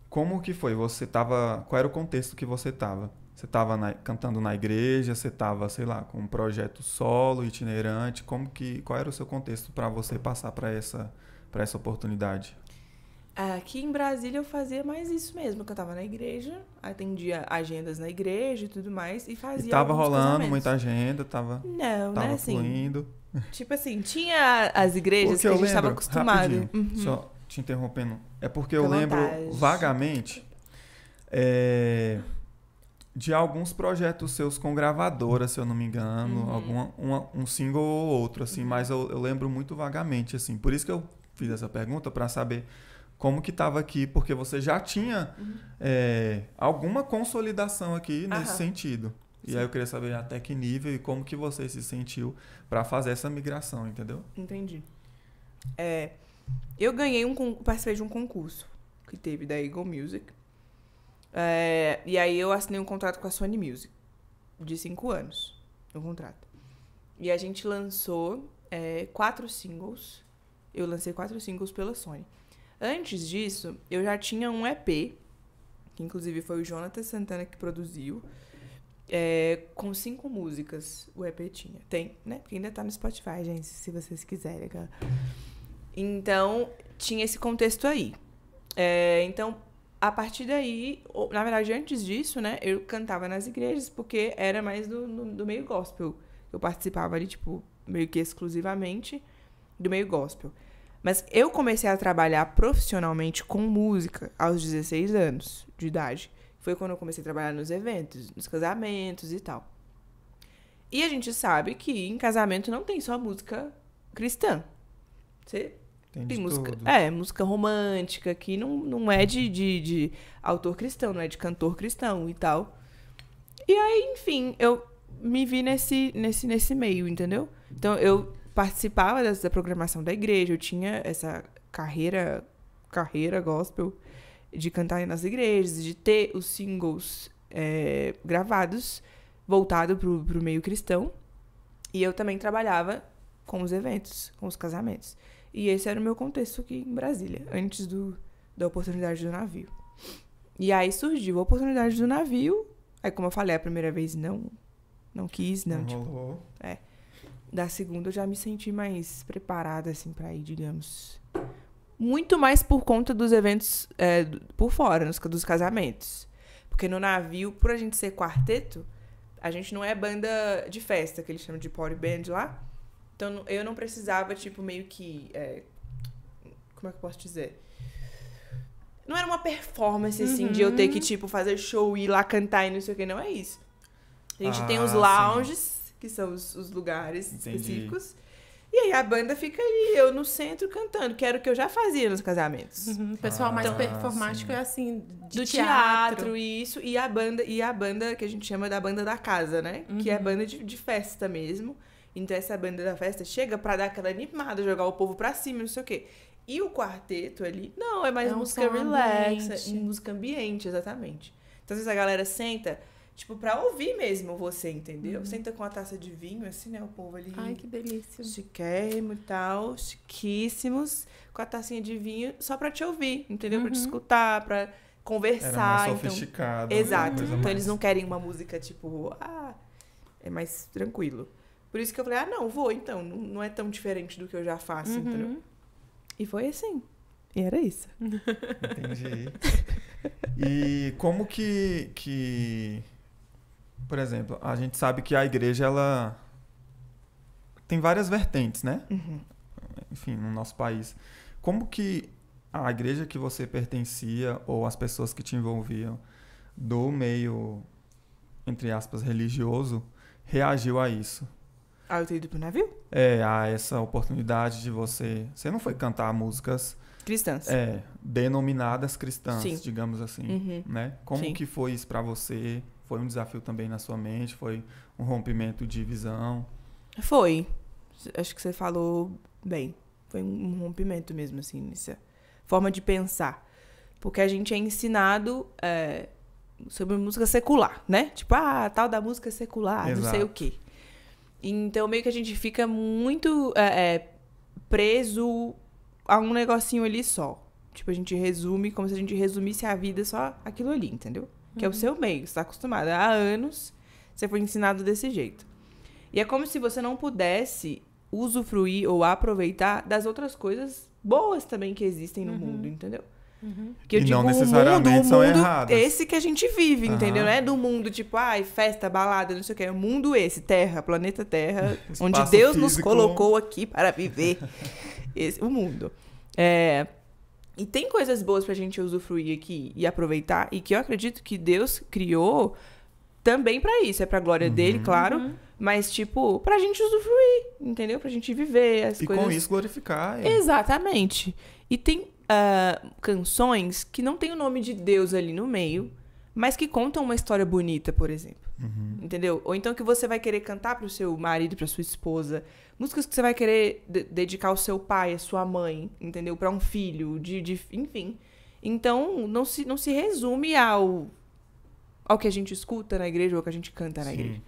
como que foi? Você tava. Qual era o contexto que você estava? Você estava cantando na igreja, você estava, sei lá, com um projeto solo, itinerante. Como que, qual era o seu contexto para você passar para essa, pra essa oportunidade? Aqui em Brasília eu fazia mais isso mesmo, que eu tava na igreja, atendia agendas na igreja e tudo mais, e fazia. E tava rolando muita agenda, tava. Não, é tava né? Assim, fluindo. Tipo assim, tinha as igrejas que a gente lembro, tava acostumado. Uhum. Só te interrompendo. É porque Fica eu lembro vontade. vagamente é, de alguns projetos seus com gravadora, se eu não me engano. Uhum. Alguma, uma, um single ou outro, assim, uhum. mas eu, eu lembro muito vagamente, assim. Por isso que eu fiz essa pergunta, para saber como que estava aqui, porque você já tinha uhum. é, alguma consolidação aqui nesse sentido. E Sim. aí eu queria saber até que nível e como que você se sentiu para fazer essa migração, entendeu? Entendi. É, eu ganhei um participei de um concurso que teve da Eagle Music. É, e aí eu assinei um contrato com a Sony Music de cinco anos, um contrato. E a gente lançou é, quatro singles. Eu lancei quatro singles pela Sony. Antes disso, eu já tinha um EP, que inclusive foi o Jonathan Santana que produziu, é, com cinco músicas o EP tinha. Tem, né? Porque ainda tá no Spotify, gente, se vocês quiserem. Então, tinha esse contexto aí. É, então, a partir daí, na verdade, antes disso, né, eu cantava nas igrejas, porque era mais do, do, do, meio gospel. Eu participava ali, tipo, meio que exclusivamente do meio gospel. Mas eu comecei a trabalhar profissionalmente com música aos 16 anos de idade. Foi quando eu comecei a trabalhar nos eventos, nos casamentos e tal. E a gente sabe que em casamento não tem só música cristã. Você tem, tem música. É, música romântica, que não, não é de, de, de autor cristão, não é de cantor cristão e tal. E aí, enfim, eu me vi nesse, nesse, nesse meio, entendeu? Então eu participava dessa programação da igreja, eu tinha essa carreira, carreira gospel de cantar nas igrejas, de ter os singles é, gravados voltado pro, pro meio cristão. E eu também trabalhava com os eventos, com os casamentos. E esse era o meu contexto aqui em Brasília, antes do, da oportunidade do navio. E aí surgiu a oportunidade do navio. Aí, como eu falei, a primeira vez não, não quis, não, não tipo. Rolou. É da segunda eu já me senti mais preparada, assim, pra ir, digamos. Muito mais por conta dos eventos é, por fora, nos, dos casamentos. Porque no navio, por a gente ser quarteto, a gente não é banda de festa, que eles chamam de party band lá. Então eu não precisava, tipo, meio que. É, como é que eu posso dizer? Não era uma performance, assim, uhum. de eu ter uhum. que, tipo, fazer show, ir lá cantar e não sei o que, não é isso. A gente ah, tem os ah, lounges. Sim que são os, os lugares Entendi. específicos. E aí a banda fica ali, eu no centro cantando, que era o que eu já fazia nos casamentos. Uhum, o pessoal ah, mais performático sim. é assim, do teatro. teatro e isso, e a banda, e a banda que a gente chama da banda da casa, né? Uhum. Que é a uhum. banda de, de, festa mesmo. Então essa banda da festa chega para dar aquela animada, jogar o povo pra cima, não sei o quê. E o quarteto ali, não, é mais é música relaxa, música ambiente, exatamente. Então às vezes a galera senta, Tipo, pra ouvir mesmo você, entendeu? Uhum. Senta com a taça de vinho, assim, né? O povo ali. Ai, que delícia. Chiquérrimo e tal, chiquíssimos, com a tacinha de vinho, só pra te ouvir, entendeu? Uhum. Pra te uhum. escutar, pra conversar. Era mais então... Né? Exato. Então mais. eles não querem uma música, tipo, ah, é mais tranquilo. Por isso que eu falei, ah, não, vou então. Não, não é tão diferente do que eu já faço, uhum. entendeu? E foi assim. E era isso. Entendi. E como que, que por exemplo, a gente sabe que a igreja ela tem várias vertentes, né? Uhum. Enfim, no nosso país. Como que a igreja que você pertencia ou as pessoas que te envolviam do meio, entre aspas, religioso, reagiu a isso? Ah, eu ter ido pro navio? É, a essa oportunidade de você. Você não foi cantar músicas. Cristãs. É, denominadas cristãs, Sim. digamos assim. Uhum. Né? Como Sim. que foi isso para você? Foi um desafio também na sua mente? Foi um rompimento de visão? Foi. Acho que você falou bem. Foi um rompimento mesmo, assim, nessa forma de pensar. Porque a gente é ensinado é, sobre música secular, né? Tipo, ah, tal da música é secular, Exato. não sei o quê. Então, meio que a gente fica muito é, é, preso a um negocinho ali só. Tipo, a gente resume como se a gente resumisse a vida só aquilo ali, entendeu? que uhum. é o uhum. seu meio, você está acostumado. Há anos você foi ensinado desse jeito. E é como se você não pudesse usufruir ou aproveitar das outras coisas boas também que existem no uhum. mundo, entendeu? Uhum. Que eu e digo, não necessariamente o mundo, o mundo são erradas. Esse que a gente vive, uhum. entendeu? Não é do mundo tipo, ai, festa, balada, não sei o que. É o mundo esse, Terra, planeta Terra, onde Deus físico. nos colocou aqui para viver. Esse, o mundo. É, e tem coisas boas pra gente usufruir aqui e aproveitar, e que eu acredito que Deus criou também para isso. É pra glória uhum. dele, claro. Uhum. Mas, tipo, pra gente usufruir, entendeu? Pra gente viver as e coisas. E com isso glorificar. É. Exatamente. E tem uh, canções que não tem o nome de Deus ali no meio, mas que contam uma história bonita, por exemplo. Uhum. Entendeu? Ou então que você vai querer cantar pro seu marido, pra sua esposa, Músicas que você vai querer dedicar ao seu pai, à sua mãe, entendeu? Para um filho, de, de, enfim. Então, não se, não se resume ao, ao que a gente escuta na igreja ou ao que a gente canta na Sim. igreja.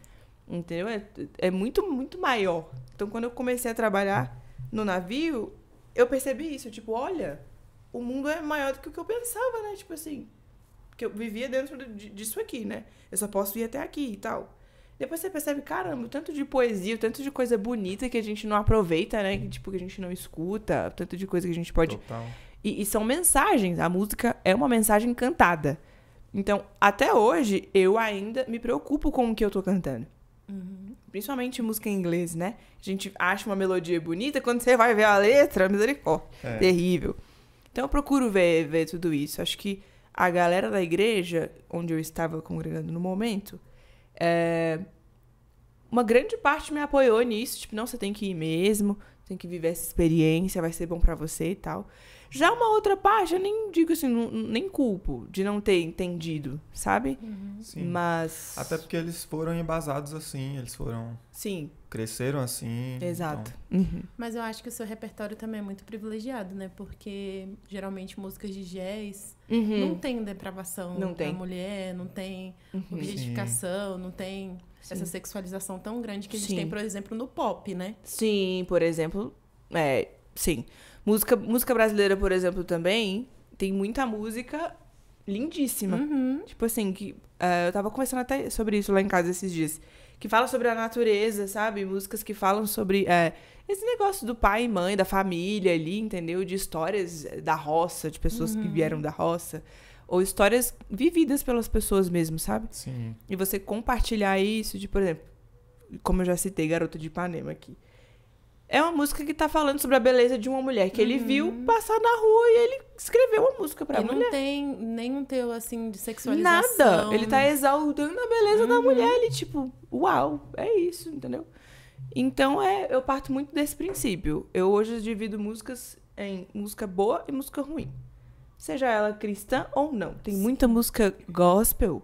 Entendeu? É, é muito, muito maior. Então, quando eu comecei a trabalhar no navio, eu percebi isso. Tipo, olha, o mundo é maior do que o que eu pensava, né? Tipo assim, que eu vivia dentro de, disso aqui, né? Eu só posso ir até aqui e tal. Depois você percebe, caramba, tanto de poesia, tanto de coisa bonita que a gente não aproveita, né? Que, tipo, que a gente não escuta, tanto de coisa que a gente pode. Total. E, e são mensagens. A música é uma mensagem cantada. Então, até hoje, eu ainda me preocupo com o que eu tô cantando. Uhum. Principalmente música em inglês, né? A gente acha uma melodia bonita, quando você vai ver a letra, misericórdia. É. Terrível. Então eu procuro ver, ver tudo isso. Acho que a galera da igreja, onde eu estava congregando no momento, é... Uma grande parte me apoiou nisso, tipo, não, você tem que ir mesmo, tem que viver essa experiência, vai ser bom para você e tal. Já uma outra parte, eu nem digo assim, não, nem culpo de não ter entendido, sabe? Uhum. Sim. Mas. Até porque eles foram embasados assim, eles foram. Sim. Cresceram assim. Exato. Então... Uhum. Mas eu acho que o seu repertório também é muito privilegiado, né? Porque geralmente músicas de jazz Uhum. Não tem depravação não tem. da mulher, não tem uhum. objetificação, não tem Sim. essa sexualização tão grande que a gente Sim. tem, por exemplo, no pop, né? Sim, por exemplo. É, sim. Música, música brasileira, por exemplo, também tem muita música lindíssima. Uhum. Tipo assim, que uh, eu tava conversando até sobre isso lá em casa esses dias. Que fala sobre a natureza, sabe? Músicas que falam sobre. Uh, esse negócio do pai e mãe, da família ali, entendeu? De histórias da roça, de pessoas uhum. que vieram da roça. Ou histórias vividas pelas pessoas mesmo, sabe? Sim. E você compartilhar isso de, por exemplo, como eu já citei, Garota de Ipanema aqui. É uma música que tá falando sobre a beleza de uma mulher que uhum. ele viu passar na rua e ele escreveu uma música pra e mulher. não tem nenhum teu, assim, de sexualização. Nada. Ele tá exaltando a beleza uhum. da mulher. Ele, tipo, uau, é isso, entendeu? Então, é, eu parto muito desse princípio. Eu hoje divido músicas em música boa e música ruim. Seja ela cristã ou não. Tem muita música gospel.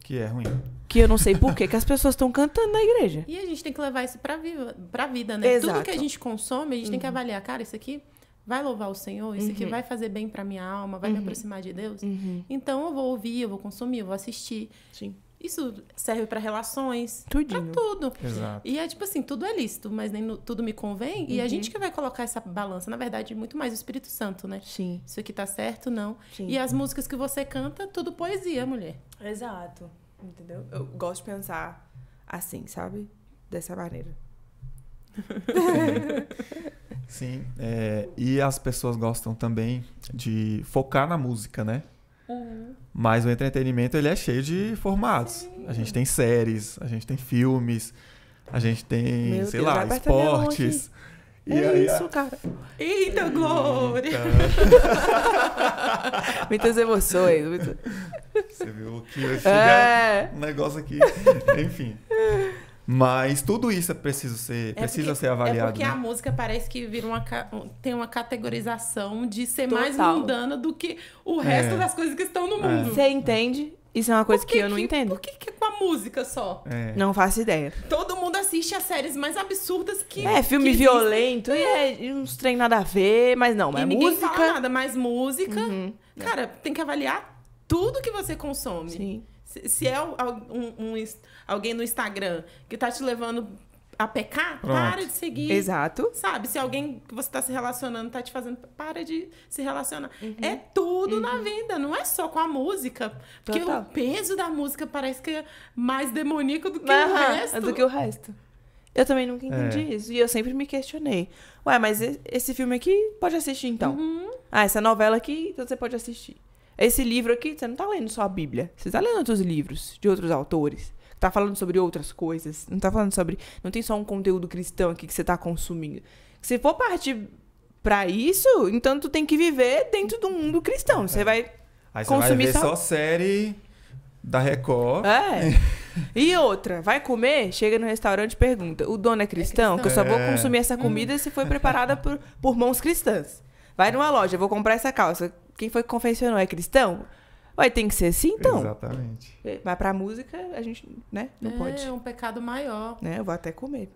Que é ruim. Que eu não sei por que as pessoas estão cantando na igreja. E a gente tem que levar isso pra, viva, pra vida, né? Exato. Tudo que a gente consome, a gente uhum. tem que uhum. avaliar. Cara, isso aqui vai louvar o Senhor, isso uhum. aqui vai fazer bem pra minha alma, vai uhum. me aproximar de Deus. Uhum. Então eu vou ouvir, eu vou consumir, eu vou assistir. Sim. Isso serve para relações, Tudinho. pra tudo. Exato. E é tipo assim, tudo é lícito, mas nem no, tudo me convém. Uhum. E a uhum. gente que vai colocar essa balança, na verdade, muito mais o Espírito Santo, né? Sim. Isso aqui tá certo, não. Sim. E as músicas que você canta, tudo poesia, mulher. Exato. Entendeu? Eu gosto de pensar assim, sabe? Dessa maneira. Sim. É, e as pessoas gostam também de focar na música, né? Uhum. Mas o entretenimento ele é cheio de formatos. A gente tem séries, a gente tem filmes, a gente tem, Meu sei Deus, lá, esportes. e É yeah, isso, yeah. cara. Eita, Glória! muitas emoções. Muitas... Você viu que eu é. um negócio aqui. Enfim. Mas tudo isso é preciso ser, é precisa porque, ser avaliado. É porque né? a música parece que vira uma, tem uma categorização de ser Total. mais mundana do que o resto é. das coisas que estão no é. mundo. Você entende? Isso é uma coisa que, que, eu não que, entendo. Por que, que é com a música só? É. Não faço ideia. Todo mundo assiste as séries mais absurdas que. É, filme que violento é. é e é, uns trem nada a ver, mas não, mas e música. Não fala nada, mais música. Uhum. Cara, tem que avaliar tudo que você consome. Sim. Se, é um, um, um, alguém no Instagram que tá te levando a pecar, Pronto. para de seguir. Exato. Sabe? Se alguém que você está se relacionando está te fazendo, para de se relacionar. Uhum. É tudo uhum. na vida, não é só com a música. Porque Total. o peso da música parece que é mais demoníaco do que uhum. o resto. Do que o resto. Eu também nunca entendi é. isso. E eu sempre me questionei. Ué, mas esse filme aqui pode assistir então. Uhum. Ah, essa novela aqui então você pode assistir. Esse livro aqui, você não está lendo só a Bíblia. Você está lendo outros livros de outros autores. Está falando sobre outras coisas. Não está falando sobre. Não tem só um conteúdo cristão aqui que você está consumindo. Se for partir para isso, então tu tem que viver dentro do mundo cristão. Você é. vai Aí você consumir vai ver só... só série da Record. É. E outra, vai comer? Chega no restaurante e pergunta: o dono é cristão? É cristão. Que eu só vou é. consumir essa comida se foi preparada por, por mãos cristãs. Vai numa loja, vou comprar essa calça quem foi que confessionou é cristão? Vai, tem que ser assim, então. Exatamente. Mas é, pra música, a gente, né? Não é, pode. É um pecado maior. Né? Eu vou até comer.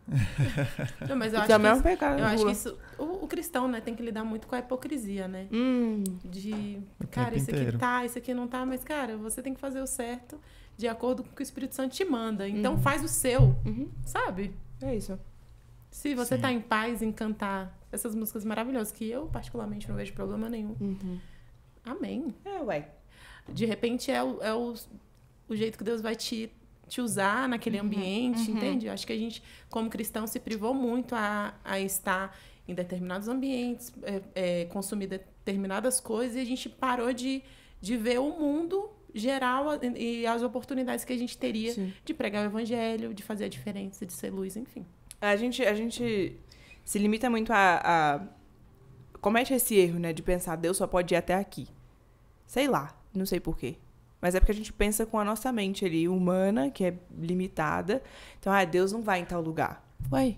não, mas eu acho também é que isso, é um pecado. Eu né? acho que isso. O, o, cristão, né, tem que lidar muito com a hipocrisia, né? Hum. De. O cara, isso aqui tá, isso aqui não tá, mas, cara, você tem que fazer o certo de acordo com o que o Espírito Santo te manda. Então uhum. faz o seu, uhum. sabe? É isso. Se você Sim. tá em paz em cantar essas músicas maravilhosas, que eu, particularmente, não vejo problema nenhum. Uhum Amém. É, ué. De repente é, o, é o, o jeito que Deus vai te, te usar naquele uhum. ambiente, uhum. entende? Eu acho que a gente, como cristão, se privou muito a, a estar em determinados ambientes, é, é, consumir determinadas coisas, e a gente parou de, de ver o mundo geral e as oportunidades que a gente teria Sim. de pregar o evangelho, de fazer a diferença, de ser luz, enfim. A gente, a gente se limita muito a, a comete esse erro, né, de pensar Deus só pode ir até aqui. Sei lá, não sei porquê. Mas é porque a gente pensa com a nossa mente ali, humana, que é limitada. Então, ah, Deus não vai em tal lugar. Ué,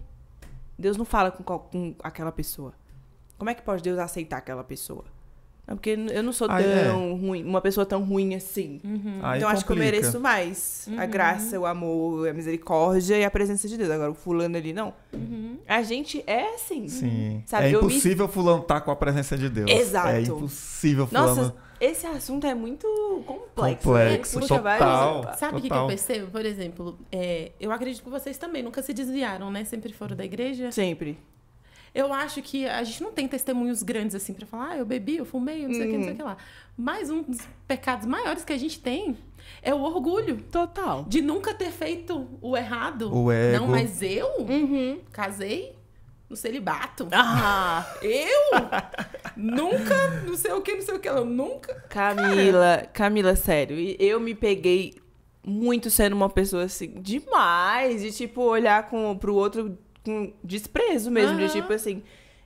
Deus não fala com, com aquela pessoa. Como é que pode Deus aceitar aquela pessoa? É porque eu não sou é. tão é. ruim, uma pessoa tão ruim assim. Uhum. Ah, então acho que eu mereço mais uhum. a graça, o amor, a misericórdia e a presença de Deus. Agora, o fulano ali, não. Uhum. A gente é assim. Sim. Sabe? É impossível me... fulano estar tá com a presença de Deus. Exato. É impossível fulano... Nossa, esse assunto é muito complexo. Né? Complexo, né? total, vários... Sabe o que, que eu percebo? Por exemplo, é, eu acredito que vocês também nunca se desviaram, né? Sempre foram da igreja. Sempre. Eu acho que a gente não tem testemunhos grandes assim para falar, ah, eu bebi, eu fumei, não sei o que, não sei o que uhum. lá. Mas um dos pecados maiores que a gente tem é o orgulho. Total. De nunca ter feito o errado. O ego. Não, mas eu uhum. casei no celibato. Ah! Eu? nunca, não sei o que, não sei o que. Eu nunca. Camila, Cara. Camila, sério, eu me peguei muito sendo uma pessoa assim, demais, de tipo, olhar com, pro outro com desprezo mesmo, uhum. de tipo assim,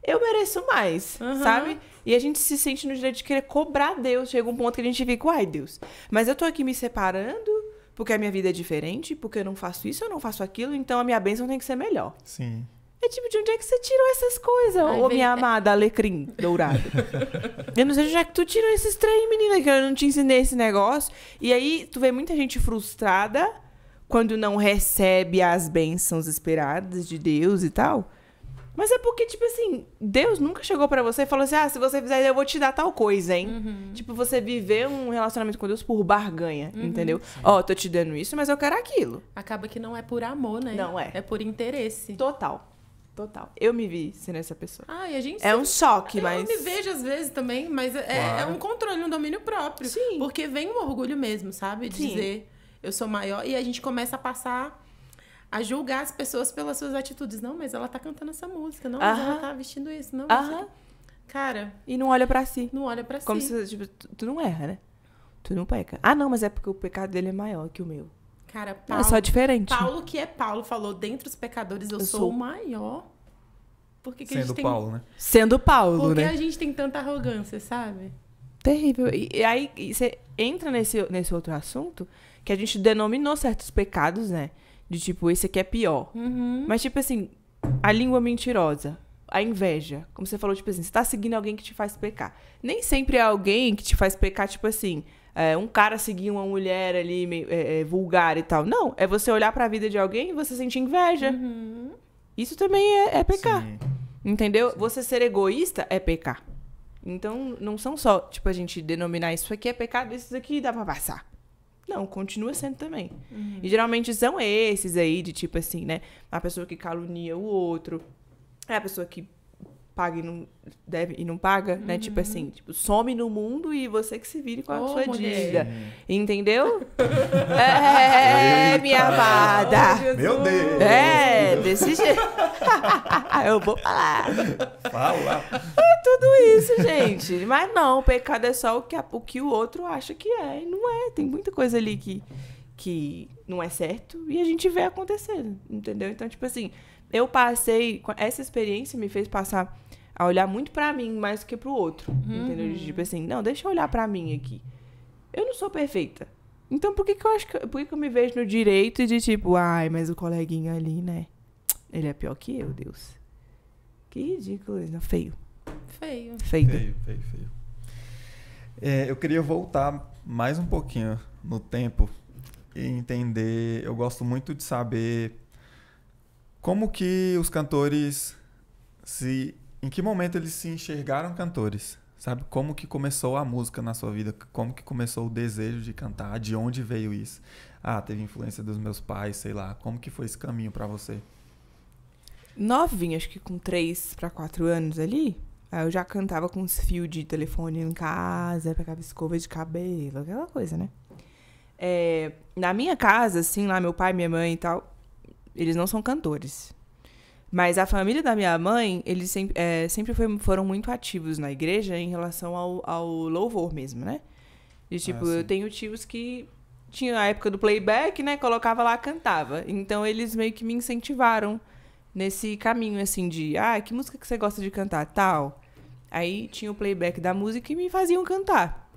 eu mereço mais, uhum. sabe? E a gente se sente no direito de querer cobrar Deus. Chega um ponto que a gente fica, ai Deus, mas eu tô aqui me separando porque a minha vida é diferente, porque eu não faço isso, eu não faço aquilo, então a minha bênção tem que ser melhor. Sim. É tipo, de onde é que você tirou essas coisas, ô vem... minha amada alecrim dourado? eu não sei onde é que tu tirou esses trem, menina, que eu não te ensinei esse negócio. E aí, tu vê muita gente frustrada quando não recebe as bênçãos esperadas de Deus e tal. Mas é porque, tipo assim, Deus nunca chegou para você e falou assim: ah, se você fizer, eu vou te dar tal coisa, hein? Uhum. Tipo, você viver um relacionamento com Deus por barganha, uhum. entendeu? Ó, oh, tô te dando isso, mas eu quero aquilo. Acaba que não é por amor, né? Não é. É por interesse. Total. Total. Eu me vi sendo essa pessoa. Ah, e a gente. É sempre... um choque, mas. Eu me vejo às vezes também, mas é, é claro. é um controle, um domínio próprio. Sim. Porque vem um orgulho mesmo, sabe? De Sim. Dizer eu sou maior. E a gente começa a passar a julgar as pessoas pelas suas atitudes. Não, mas ela tá cantando essa música. Não, mas ela tá vestindo isso. Não, tá- Cara. E não olha para si. Não olha para si. Como se, tipo, tu, tu não erra, né? Tu não peca. Ah, não, mas é porque o pecado dele é maior que o meu. Cara, Paulo. Não, é só diferente. Paulo, que é Paulo, falou: dentre os pecadores eu, eu sou, o maior. Porque que Sendo a gente tem... Paulo, né? Sendo Paulo, Porque né? Porque a gente tem tanta arrogância, sabe? terrível. E, e aí e você entra nesse, nesse outro assunto que a gente denominou certos pecados, né? De tipo, esse aqui é pior. Uhum. Mas, tipo assim, a língua mentirosa, a inveja. Como você falou, tipo assim, você tá seguindo alguém que te faz pecar. Nem sempre é alguém que te faz pecar, tipo assim, é, um cara seguir uma mulher ali meio, é, é, vulgar e tal. Não, é você olhar para a vida de alguém e você sentir inveja. Uhum. Isso também é, é pecar. Sim. Entendeu? Sim. Você ser egoísta é pecar. Então, não são só, tipo, a gente denominar isso aqui é pecado, esses aqui dá pra passar. Não, continua sendo também. Uhum. E geralmente são esses aí, de tipo assim, né? A pessoa que calunia o outro, é a pessoa que paga e não deve e não paga, uhum. né? Tipo uhum. assim, tipo, some no mundo e você que se vire com a oh, sua dívida. Entendeu? é, Eita. minha amada. Oh, Meu Deus. É, desse jeito. Eu vou falar. Fala. É tudo isso, gente. Mas não, o pecado é só o que, a, o que o outro acha que é. E não é. Tem muita coisa ali que, que não é certo e a gente vê acontecendo, entendeu? Então, tipo assim, eu passei. Essa experiência me fez passar a olhar muito para mim mais do que para o outro. Uhum. Entendeu? Tipo assim, não, deixa eu olhar para mim aqui. Eu não sou perfeita. Então por que, que eu acho que, por que, que eu me vejo no direito de tipo, ai, mas o coleguinha ali, né? Ele é pior que eu, Deus. Que ridículo, né? feio. Feio. Feio, feio, feio. feio. É, eu queria voltar mais um pouquinho no tempo e entender. Eu gosto muito de saber como que os cantores se em que momento eles se enxergaram cantores? Sabe como que começou a música na sua vida? Como que começou o desejo de cantar? De onde veio isso? Ah, teve influência dos meus pais, sei lá. Como que foi esse caminho para você? Novinha, acho que com 3 para 4 anos ali, ah, eu já cantava com uns fios de telefone em casa, pegava escova de cabelo, aquela coisa, né? É, na minha casa, assim, lá meu pai, minha mãe e tal, eles não são cantores. Mas a família da minha mãe, eles sempre, é, sempre foi, foram muito ativos na igreja em relação ao, ao louvor mesmo, né? De tipo, ah, eu tenho tios que tinha a época do playback, né? Colocava lá, cantava. Então, eles meio que me incentivaram nesse caminho, assim, de... Ah, que música que você gosta de cantar? Tal. Aí, tinha o playback da música e me faziam cantar.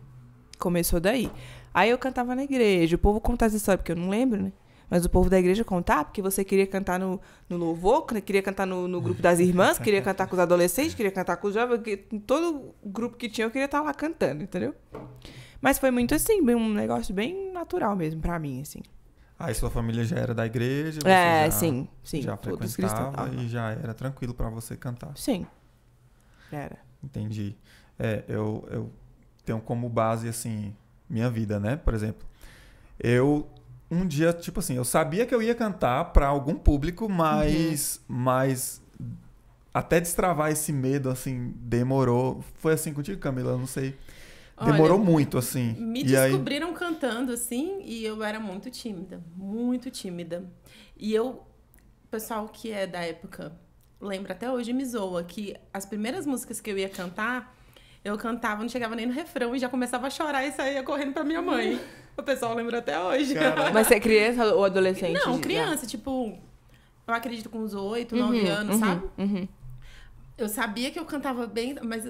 Começou daí. Aí, eu cantava na igreja. O povo contava essa história, porque eu não lembro, né? Mas o povo da igreja contar, ah, porque você queria cantar no, no louvor, né, queria cantar no, no grupo das irmãs, queria cantar com os adolescentes, queria cantar com os jovens, todo grupo que tinha eu queria estar lá cantando, entendeu? Mas foi muito assim, bem, um negócio bem natural mesmo para mim, assim. Aí ah, sua família já era da igreja, você é, já, sim, sim, já todos frequentava e já era tranquilo para você cantar. Sim, era. Entendi. É, eu, eu tenho como base, assim, minha vida, né? Por exemplo, eu um dia, tipo assim, eu sabia que eu ia cantar para algum público, mas, uhum. mas até destravar esse medo, assim, demorou. Foi assim contigo, Camila? Eu não sei. Demorou Olha, muito, assim. Me e descobriram aí... cantando, assim, e eu era muito tímida. Muito tímida. E eu, pessoal que é da época, lembra até hoje, me zoa, que as primeiras músicas que eu ia cantar, eu cantava, não chegava nem no refrão e já começava a chorar e saía correndo pra minha mãe. O pessoal lembra até hoje. Mas você é criança ou adolescente? Não, criança, já? tipo, eu acredito com uns 8, 9 uhum, anos, uhum, sabe? Uhum. Eu sabia que eu cantava bem, mas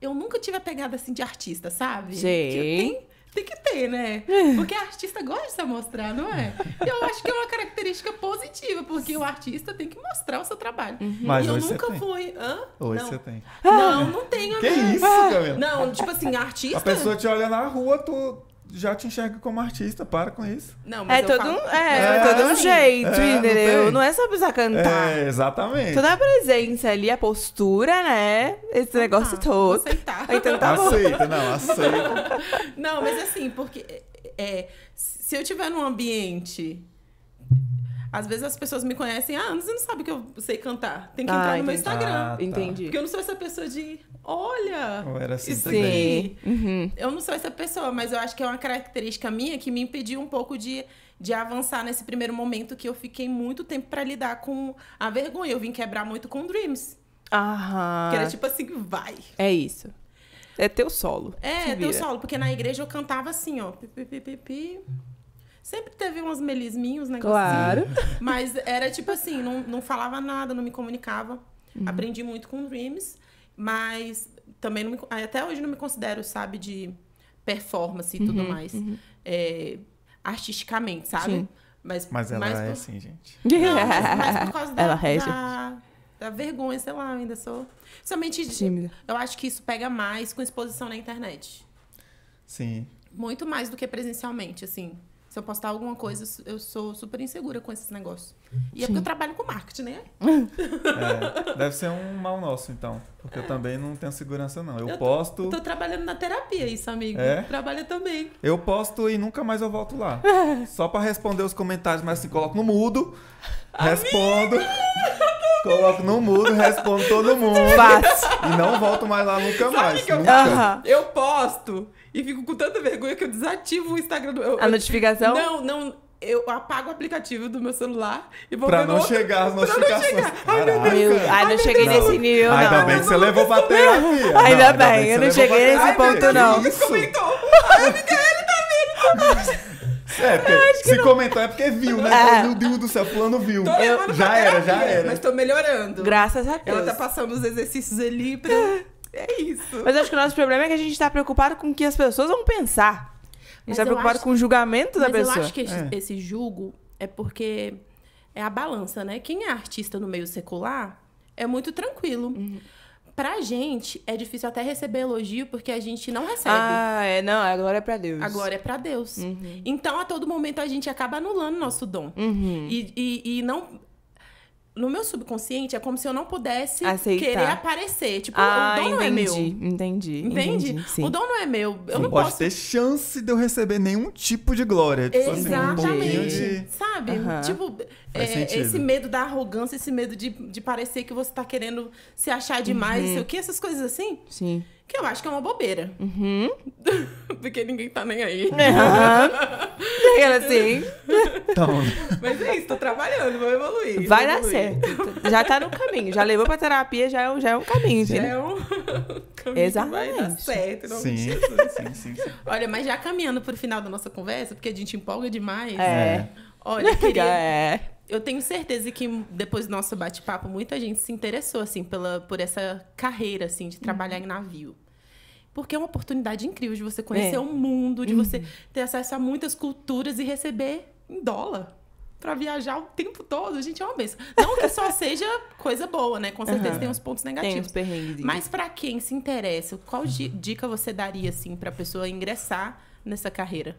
eu nunca tive a pegada assim de artista, sabe? Sim. Tem que ter, né? É. Porque a artista gosta de se mostrar, não é? Eu acho que é uma característica positiva, porque o artista tem que mostrar o seu trabalho. Uhum. Mas e eu nunca você fui. Hã? Hoje não. você tem. Não, não tenho. Que amiga. Né? isso, Camila? Não, tipo assim, artista. A pessoa te olha na rua, tu já te enxerga como artista, para com isso. Não, é mas é, é todo, um, é, é todo um jeito, é, entendeu? Não, não, é só precisar cantar. É, exatamente. Toda a presença ali, a postura, né? Esse ah, negócio tá, todo. Aceitar. Ah, então tá aceita, não, aceita. não, mas assim, porque é, se eu tiver num ambiente às vezes as pessoas me conhecem, ah, você não sabe que eu sei cantar. Tem que ah, entrar no entendi. meu Instagram. Ah, tá. Entendi. Porque eu não sou essa pessoa de, olha, eu era assim isso aqui. Uhum. Eu não sou essa pessoa, mas eu acho que é uma característica minha que me impediu um pouco de, de avançar nesse primeiro momento que eu fiquei muito tempo para lidar com a vergonha. Eu vim quebrar muito com Dreams. Aham. Que era tipo assim, vai. É isso. É teu solo. É, é teu solo. Porque na igreja eu cantava assim, ó. Pi, pi, pi, pi, pi. Sempre teve uns melisminhos, né? Claro. Mas era tipo assim, não, não falava nada, não me comunicava. Uhum. Aprendi muito com Dreams, mas também me, até hoje não me considero, sabe, de performance e uhum, tudo mais. Uhum. É, artisticamente, sabe? Sim. Mas, mas ela é assim, gente. Não, mas, por causa da, ela é, da, da vergonha, sei lá, ainda sou. Somente tímida. Eu acho que isso pega mais com exposição na internet. Sim. Muito mais do que presencialmente, assim. Se eu postar alguma coisa, eu sou super insegura com esses negócios. E Sim. é porque eu trabalho com marketing, né? É, deve ser um mal nosso, então. Porque é. eu também não tenho segurança, não. Eu, eu posto. Tô, tô trabalhando na terapia, isso, amigo. É? Trabalha também. Eu posto e nunca mais eu volto lá. Só para responder os comentários, mas assim, coloco no mudo, respondo. Coloco no mudo, respondo todo mundo. Fácil. E não volto mais lá nunca Sabe mais. Que eu, Uh -huh. eu posto e fico com tanta vergonha que eu desativo o Instagram do. Eu, a notificação? não, não eu apago o aplicativo do meu celular e vou pra não outro... chegar notificações. Pra não chegar. Ai, meu Deus. Ai, não cheguei não. nesse nível, não. Ainda bem que você levou pra terapia. Ainda bem, eu não cheguei nesse ponto, não. Isso. comentou. Ai, amiga, ele tá, tá vendo. É, porque se não. comentou é porque viu, né? É. Meu Deus do céu, fulano viu. já era, já era. Mas tô melhorando. Graças a Deus. Ela tá passando os exercícios ali pra... É é isso. Mas acho que o nosso problema é que a gente tá preocupado com o que as pessoas vão pensar. A gente mas tá preocupado acho... com o julgamento da mas pessoa. Eu acho que esse, é. esse julgo é porque é a balança, né? Quem é artista no meio secular é muito tranquilo. Uhum. Pra gente, é difícil até receber elogio, porque a gente não recebe. Ah, é, não, a glória é pra Deus. A glória é pra Deus. Uhum. Então, a todo momento, a gente acaba anulando nosso dom. Uhum. E, e, e, não no meu subconsciente é como se eu não pudesse Aceitar. querer aparecer. Tipo, ah, o dom não é meu. Entendi. Entendi. entendi O dom não é meu. Eu não pode posso... ter chance de eu receber nenhum tipo de glória. Tipo Exatamente. Assim, um de... Sabe? Tipo, é, esse medo da arrogância, esse medo de, de parecer que você tá querendo se achar demais, uhum. sei o que, essas coisas assim. Sim. Que eu acho que é uma bobeira. Uhum. Porque ninguém tá nem aí. Uhum. Era assim. Então. Mas é isso, tô trabalhando, vou evoluir. Vai vou dar evoluir. certo. Já tá no caminho. Já levou pra terapia, já é um, já é um caminho, Já né? é um caminho Exatamente. vai dar certo. Não sim. Jesus. sim, sim, sim. Olha, mas já caminhando pro final da nossa conversa, porque a gente empolga demais. É. Né? Olha, queria... É eu tenho certeza que depois do nosso bate-papo, muita gente se interessou, assim, pela, por essa carreira, assim, de trabalhar uhum. em navio. Porque é uma oportunidade incrível de você conhecer é. o é. um mundo, de uhum. você ter acesso a muitas culturas e receber em dólar para viajar o tempo todo. Gente, é uma benção. Não que só seja coisa boa, né? Com certeza uhum. tem uns pontos negativos. Tem uns Mas para quem se interessa, qual dica você daria assim para pessoa ingressar nessa carreira?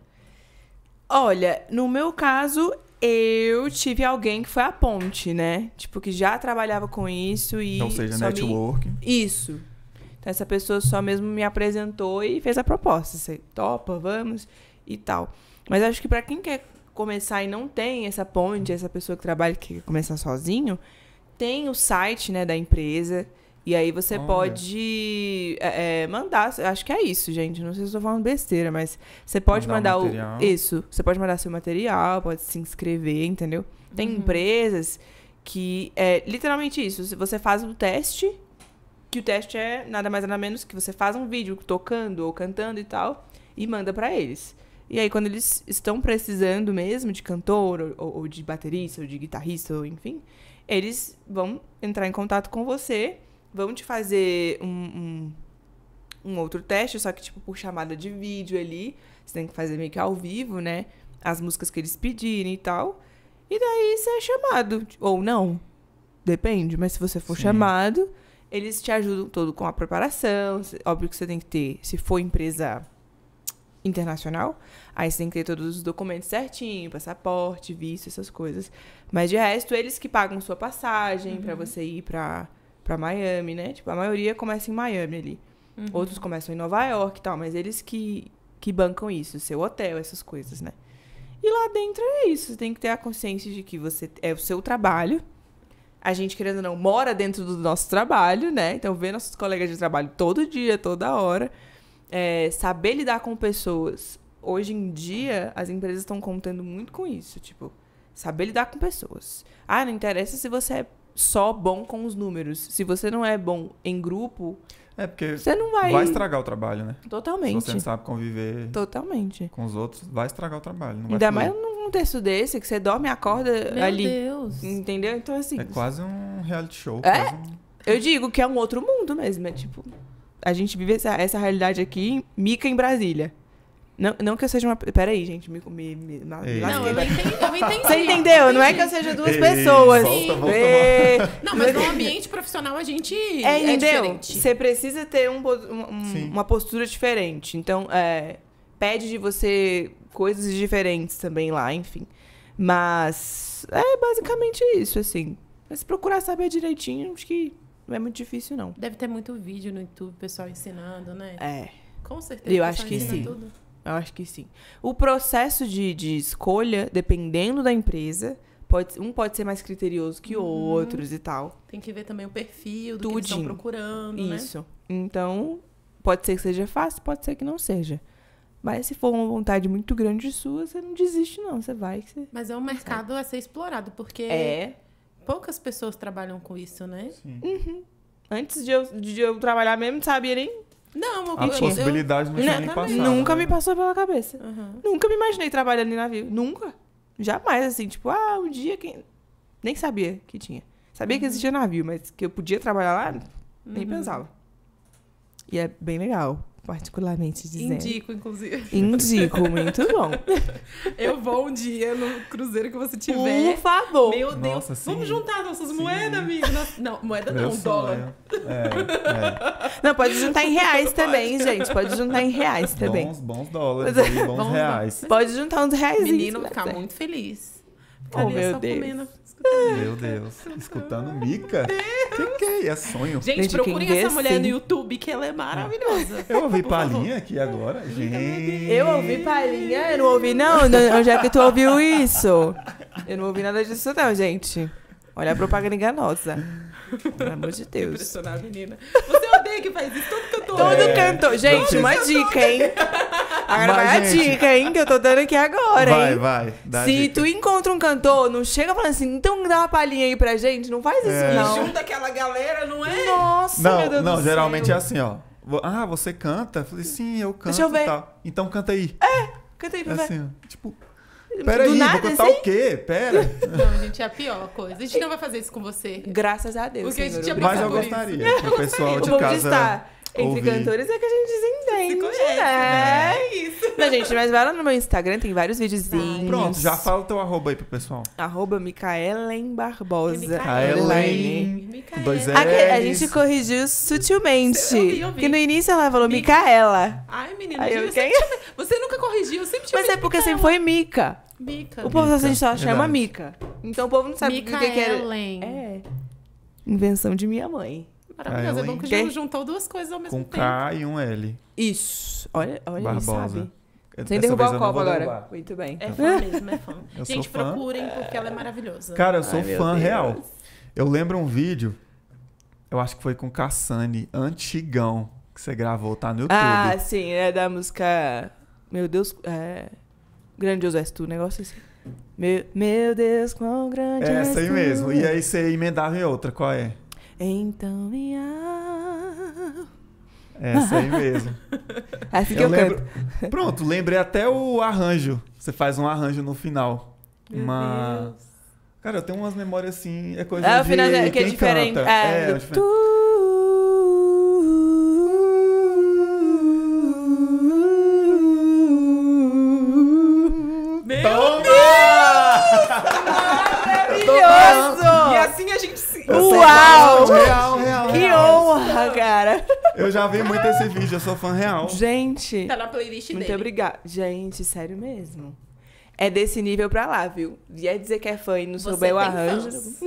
Olha, no meu caso, eu tive alguém que foi a ponte, né? Tipo que já trabalhava com isso e Ou seja, network. Me... Isso. Então, essa pessoa só mesmo me apresentou e fez a proposta. Você topa, vamos e tal. Mas acho que para quem quer começar e não tem essa ponte, essa pessoa que trabalha que quer começar sozinho, tem o site né, da empresa. E aí você Olha. pode é, é mandar, acho que é isso, gente. Não sei se estou falando besteira, mas você pode mandar, mandar o, isso. Você pode mandar seu material, pode se inscrever, entendeu? Tem uhum. empresas que é literalmente isso. Você faz um teste que o teste é nada mais nada menos que você faz um vídeo tocando ou cantando e tal e manda para eles. E aí, quando eles estão precisando mesmo de cantor, ou, ou, de baterista, ou de guitarrista, ou enfim, eles vão entrar em contato com você, vão te fazer um, um, um outro teste, só que, tipo, por chamada de vídeo ali. Você tem que fazer meio que ao vivo, né? As músicas que eles pedirem e tal. E daí você é chamado, ou não. Depende, mas se você for Sim. chamado, eles te ajudam todo com a preparação. Óbvio que você tem que ter, se for empresa internacional, aí você tem que ter todos os documentos certinho, passaporte, visto, essas coisas. Mas de resto, eles que pagam sua passagem uhum. para você ir pra, pra Miami, né? Tipo, a maioria começa em Miami ali. Uhum. Outros começam em Nova York e tal, mas eles que, que bancam isso, seu hotel, essas coisas, né? E lá dentro é isso, você tem que ter a consciência de que você é o seu trabalho, a gente, querendo ou não, mora dentro do nosso trabalho, né? Então, ver nossos colegas de trabalho todo dia, toda hora. É, saber lidar com pessoas. Hoje em dia, as empresas estão contando muito com isso. Tipo, saber lidar com pessoas. Ah, não interessa se você é só bom com os números. Se você não é bom em grupo. É, porque você não vai... vai estragar o trabalho, né? Totalmente. Se você não sabe conviver Totalmente. com os outros, vai estragar o trabalho. Não Ainda mais num um texto desse que você dorme e acorda Meu ali. Meu Deus. Entendeu? Então, assim. É quase um reality show. É? Um... Eu digo que é um outro mundo mesmo. É tipo. A gente vive essa, essa realidade aqui, mica em Brasília. Não, não que eu seja uma. Peraí, gente, me. me, me, me não, eu entendi, eu entendi. Você entendeu? Não é que eu seja duas Ei, pessoas. Volta, volta, volta. Não, mas no ambiente profissional a gente. É, é entendeu? Você precisa ter um, um uma postura diferente. Então, é, pede de você coisas diferentes também lá, enfim. Mas é basicamente isso, assim. Mas procurar saber direitinho, acho que não é muito difícil, não. Deve ter muito vídeo no YouTube, pessoal ensinando, né? É. Com certeza. Eu acho que sim. Tudo. Eu acho que sim. O processo de, de escolha, dependendo da empresa, pode, um pode ser mais criterioso que uhum. outros e tal. Tem que ver também o perfil do Tudinho. que eles estão procurando, Isso. né? Isso. Então, pode ser que seja fácil, pode ser que não seja. Mas se for uma vontade muito grande sua, você não desiste, não. Você vai. Você... Mas é um mercado a ser explorado, porque é. poucas pessoas trabalham com isso, né? Uhum. Antes de eu, de eu trabalhar mesmo, não sabia nem. Não, eu, a eu, possibilidade eu, não tinha nem passado. Nunca né? me passou pela cabeça. Uhum. Nunca me imaginei trabalhando em navio. Nunca. Jamais, assim, tipo, ah, um dia que. Nem sabia que tinha. Sabia uhum. que existia navio, mas que eu podia trabalhar lá, nem uhum. pensava. E é bem legal particularmente dizendo. Indico, inclusive. Indico, muito bom. Eu vou um dia no cruzeiro que você tiver. Por favor. Meu Deus. Nossa, Vamos juntar nossas sim. moedas, amigo. Não, moeda não, dólar. É, é. Não, pode juntar em reais também, gente. Pode juntar em reais também. Bons, bons dólares bons, bons reais. Pode juntar uns reais. Menino ficar muito feliz. oh, meu Deus. Comendo meu Deus, escutando Mica? Que que é? é sonho. Gente, Gente procurem essa mulher no YouTube, que ela é maravilhosa. Eu ouvi palhinha aqui agora. É gente. Eu ouvi palhinha? Eu não ouvi, não. Onde é que tu ouviu isso? Eu não ouvi nada disso, não, gente. Olha a propaganda enganosa. Pelo amor de Deus. Impressionar a menina. Você odeia que faz isso todo cantor. Todo é, cantor. Gente, uma dica, hein? Agora vai, vai gente, a dica, hein, que eu tô dando aqui agora, vai, hein? Vai, vai. Se dica. tu encontra um cantor, não chega falando assim, então dá uma palhinha aí pra gente, não faz isso, é. não. Junta aquela galera, não é? Nossa, não, meu Deus Não, do geralmente céu. é assim, ó. Ah, você canta? falei, sim, eu canto Deixa eu ver. Então canta aí. É, canta aí pra é ver. Assim, ó, tipo... Pera Do aí, nada, vou cantar assim? o quê? Pera. Não, gente, é a pior coisa. A gente não vai fazer isso com você. Graças a Deus. Porque a gente já Mas eu gostaria. Isso. O pessoal de casa. Entre cantores é que a gente se entende, conhece, né? né? É isso. Não, gente, mas vai lá no meu Instagram, tem vários videozinhos. Pronto, já fala o teu arroba aí pro pessoal. Arroba Micaelen Barbosa. Micaelen. Dois a gente corrigiu sutilmente. Eu eu Que no início ela falou Micaela. Ai, menina, aí eu, quem? Sempre... você nunca corrigiu, eu sempre tinha Mas é porque Micaela. sempre foi Mica. Mica. O povo Mica. a só chama Mica. Então o povo não sabe o que, que é. É. Invenção de minha mãe. Maravilhoso. Ah, é bom que já juntou duas coisas ao mesmo tempo. Com K e um L. Isso. Olha, olha Barbosa. sabe. Sem derrubar o copo agora. Derrubar. Muito bem. É tá fã mesmo, é fã. Gente, fã. procurem porque ela é maravilhosa. Cara, eu sou Ai, fã real. Eu lembro um vídeo, eu acho que foi com Cassani antigão, que você gravou, tá no ah, YouTube. Ah, sim, é da música. Meu Deus, é. Grandioso és tu, negócio assim. Meu, meu Deus, quão grande é Essa aí mesmo. E aí você emendava em outra, qual é? Então minha. Essa é, aí mesmo. Essa que eu, eu lembro... canto. Pronto, lembrei até o arranjo. Você faz um arranjo no final. Mas, Cara, eu tenho umas memórias assim. É coisa é, de. O final, que é diferente. É, é, é diferente. Tu... Eu já vi muito esse vídeo, eu sou fã real. Gente. Tá na playlist muito dele. Muito obrigada. Gente, sério mesmo. É desse nível pra lá, viu? E é dizer que é fã e não Você souber o arranjo.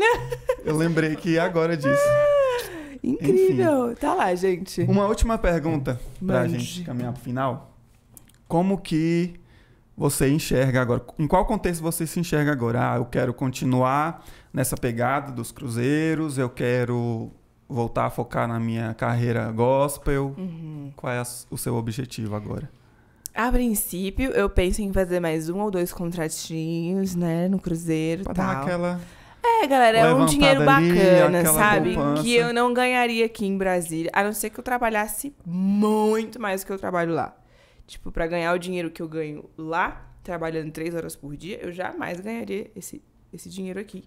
eu lembrei que agora disso. Ah, incrível. Enfim. Tá lá, gente. Uma última pergunta Mande. pra gente caminhar pro final. Como que você enxerga agora? Em qual contexto você se enxerga agora? Ah, eu quero continuar nessa pegada dos cruzeiros, eu quero voltar a focar na minha carreira gospel? Uhum. Qual é o seu objetivo agora? A princípio, eu penso em fazer mais um ou dois contratinhos, né, no cruzeiro e tal. Dar aquela é, galera, é um dinheiro ali, bacana, sabe? Poupança. Que eu não ganharia aqui em Brasília, a não ser que eu trabalhasse muito mais do que eu trabalho lá. Tipo, para ganhar o dinheiro que eu ganho lá, trabalhando três horas por dia, eu jamais ganharia esse, esse dinheiro aqui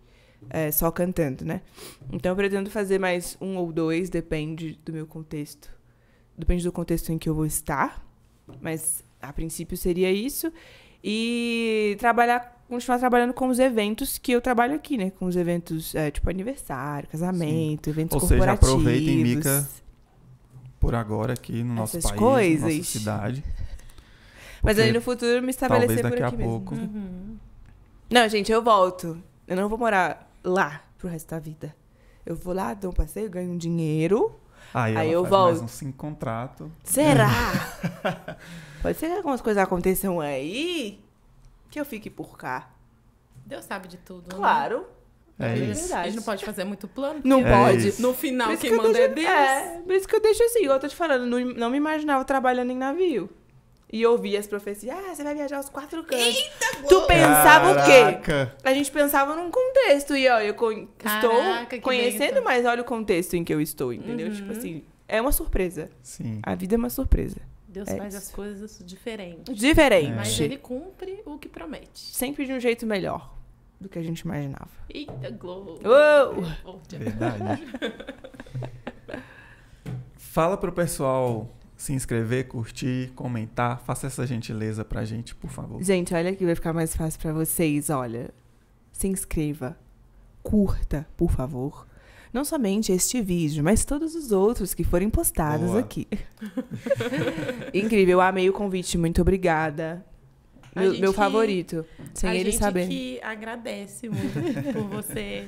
é, só cantando, né? Então eu pretendo fazer mais um ou dois, depende do meu contexto. Depende do contexto em que eu vou estar. Mas a princípio seria isso. E trabalhar, continuar trabalhando com os eventos que eu trabalho aqui, né? Com os eventos é, tipo aniversário, casamento, Sim. eventos ou corporativos. Ou seja, aproveitem, Mica, por agora aqui no nosso país, coisas. nossa cidade. Mas aí no futuro me estabelecer por aqui mesmo. Talvez daqui a pouco. Uhum. Não, gente, eu volto. Eu não vou morar lá pro resto da vida. Eu vou lá, dou um passeio, ganho um dinheiro. Aí, aí eu volto. Mais um sim contrato. Será? Pode ser que algumas coisas aconteçam aí que eu fique por cá. Deus sabe de tudo. Né? Claro. Né? É isso. A gente não pode fazer muito plano. Não é pode. Isso. No final, quem que manda é deixo, é Deus. É, por isso que eu deixo assim. Eu tô te falando, não, não me imaginava trabalhando em navio e ouvia as profecias. Ah, você vai viajar aos quatro cantos. Eita, tu pensava Caraca. o quê? A gente pensava num contexto. E ó, eu Caraca, estou conhecendo, mas olha o contexto em que eu estou, entendeu? Tipo uhum. Tipo assim, é uma surpresa. Sim. A vida é uma surpresa. Deus é faz isso. as coisas diferentes. Diferente. É. Mas ele cumpre o que promete. Sempre de um jeito melhor do que a gente imaginava. Eita, Globo! Oh! Verdade. Fala pro pessoal se inscrever, curtir, comentar. Faça essa gentileza pra gente, por favor. Gente, olha aqui, vai ficar mais fácil para vocês. Olha, se inscreva, curta, por favor. Não somente este vídeo, mas todos os outros que forem postados Boa. aqui. Incrível, amei o convite, muito obrigada. Meu, gente, meu favorito, sem ele saber. A gente que agradece muito por você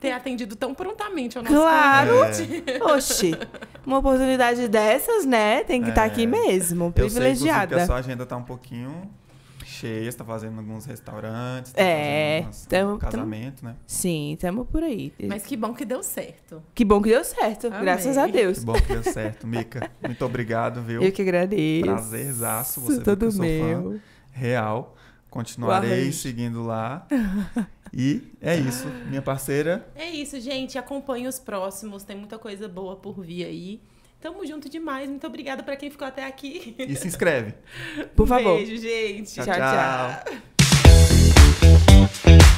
ter atendido tão prontamente ao nosso Claro! É. Oxi! Uma oportunidade dessas, né? Tem que estar tá é. tá aqui mesmo, privilegiada. Eu sei, que a sua agenda tá um pouquinho cheia, está fazendo alguns restaurantes, tá é, fazendo tamo, um casamento, tamo, né? Sim, estamos por aí. Mas que bom que deu certo. Que bom que deu certo, Amei. graças a Deus. Que bom que deu certo, Mica. Muito obrigado, viu? Eu que agradeço. Prazerzaço, você Tudo meu. Fã real. Continuarei seguindo lá. e é isso, minha parceira. É isso, gente. Acompanhe os próximos. Tem muita coisa boa por vir aí. Tamo junto demais. Muito obrigada para quem ficou até aqui. E se inscreve. Por favor. Beijo, gente. tchau. tchau. tchau. tchau.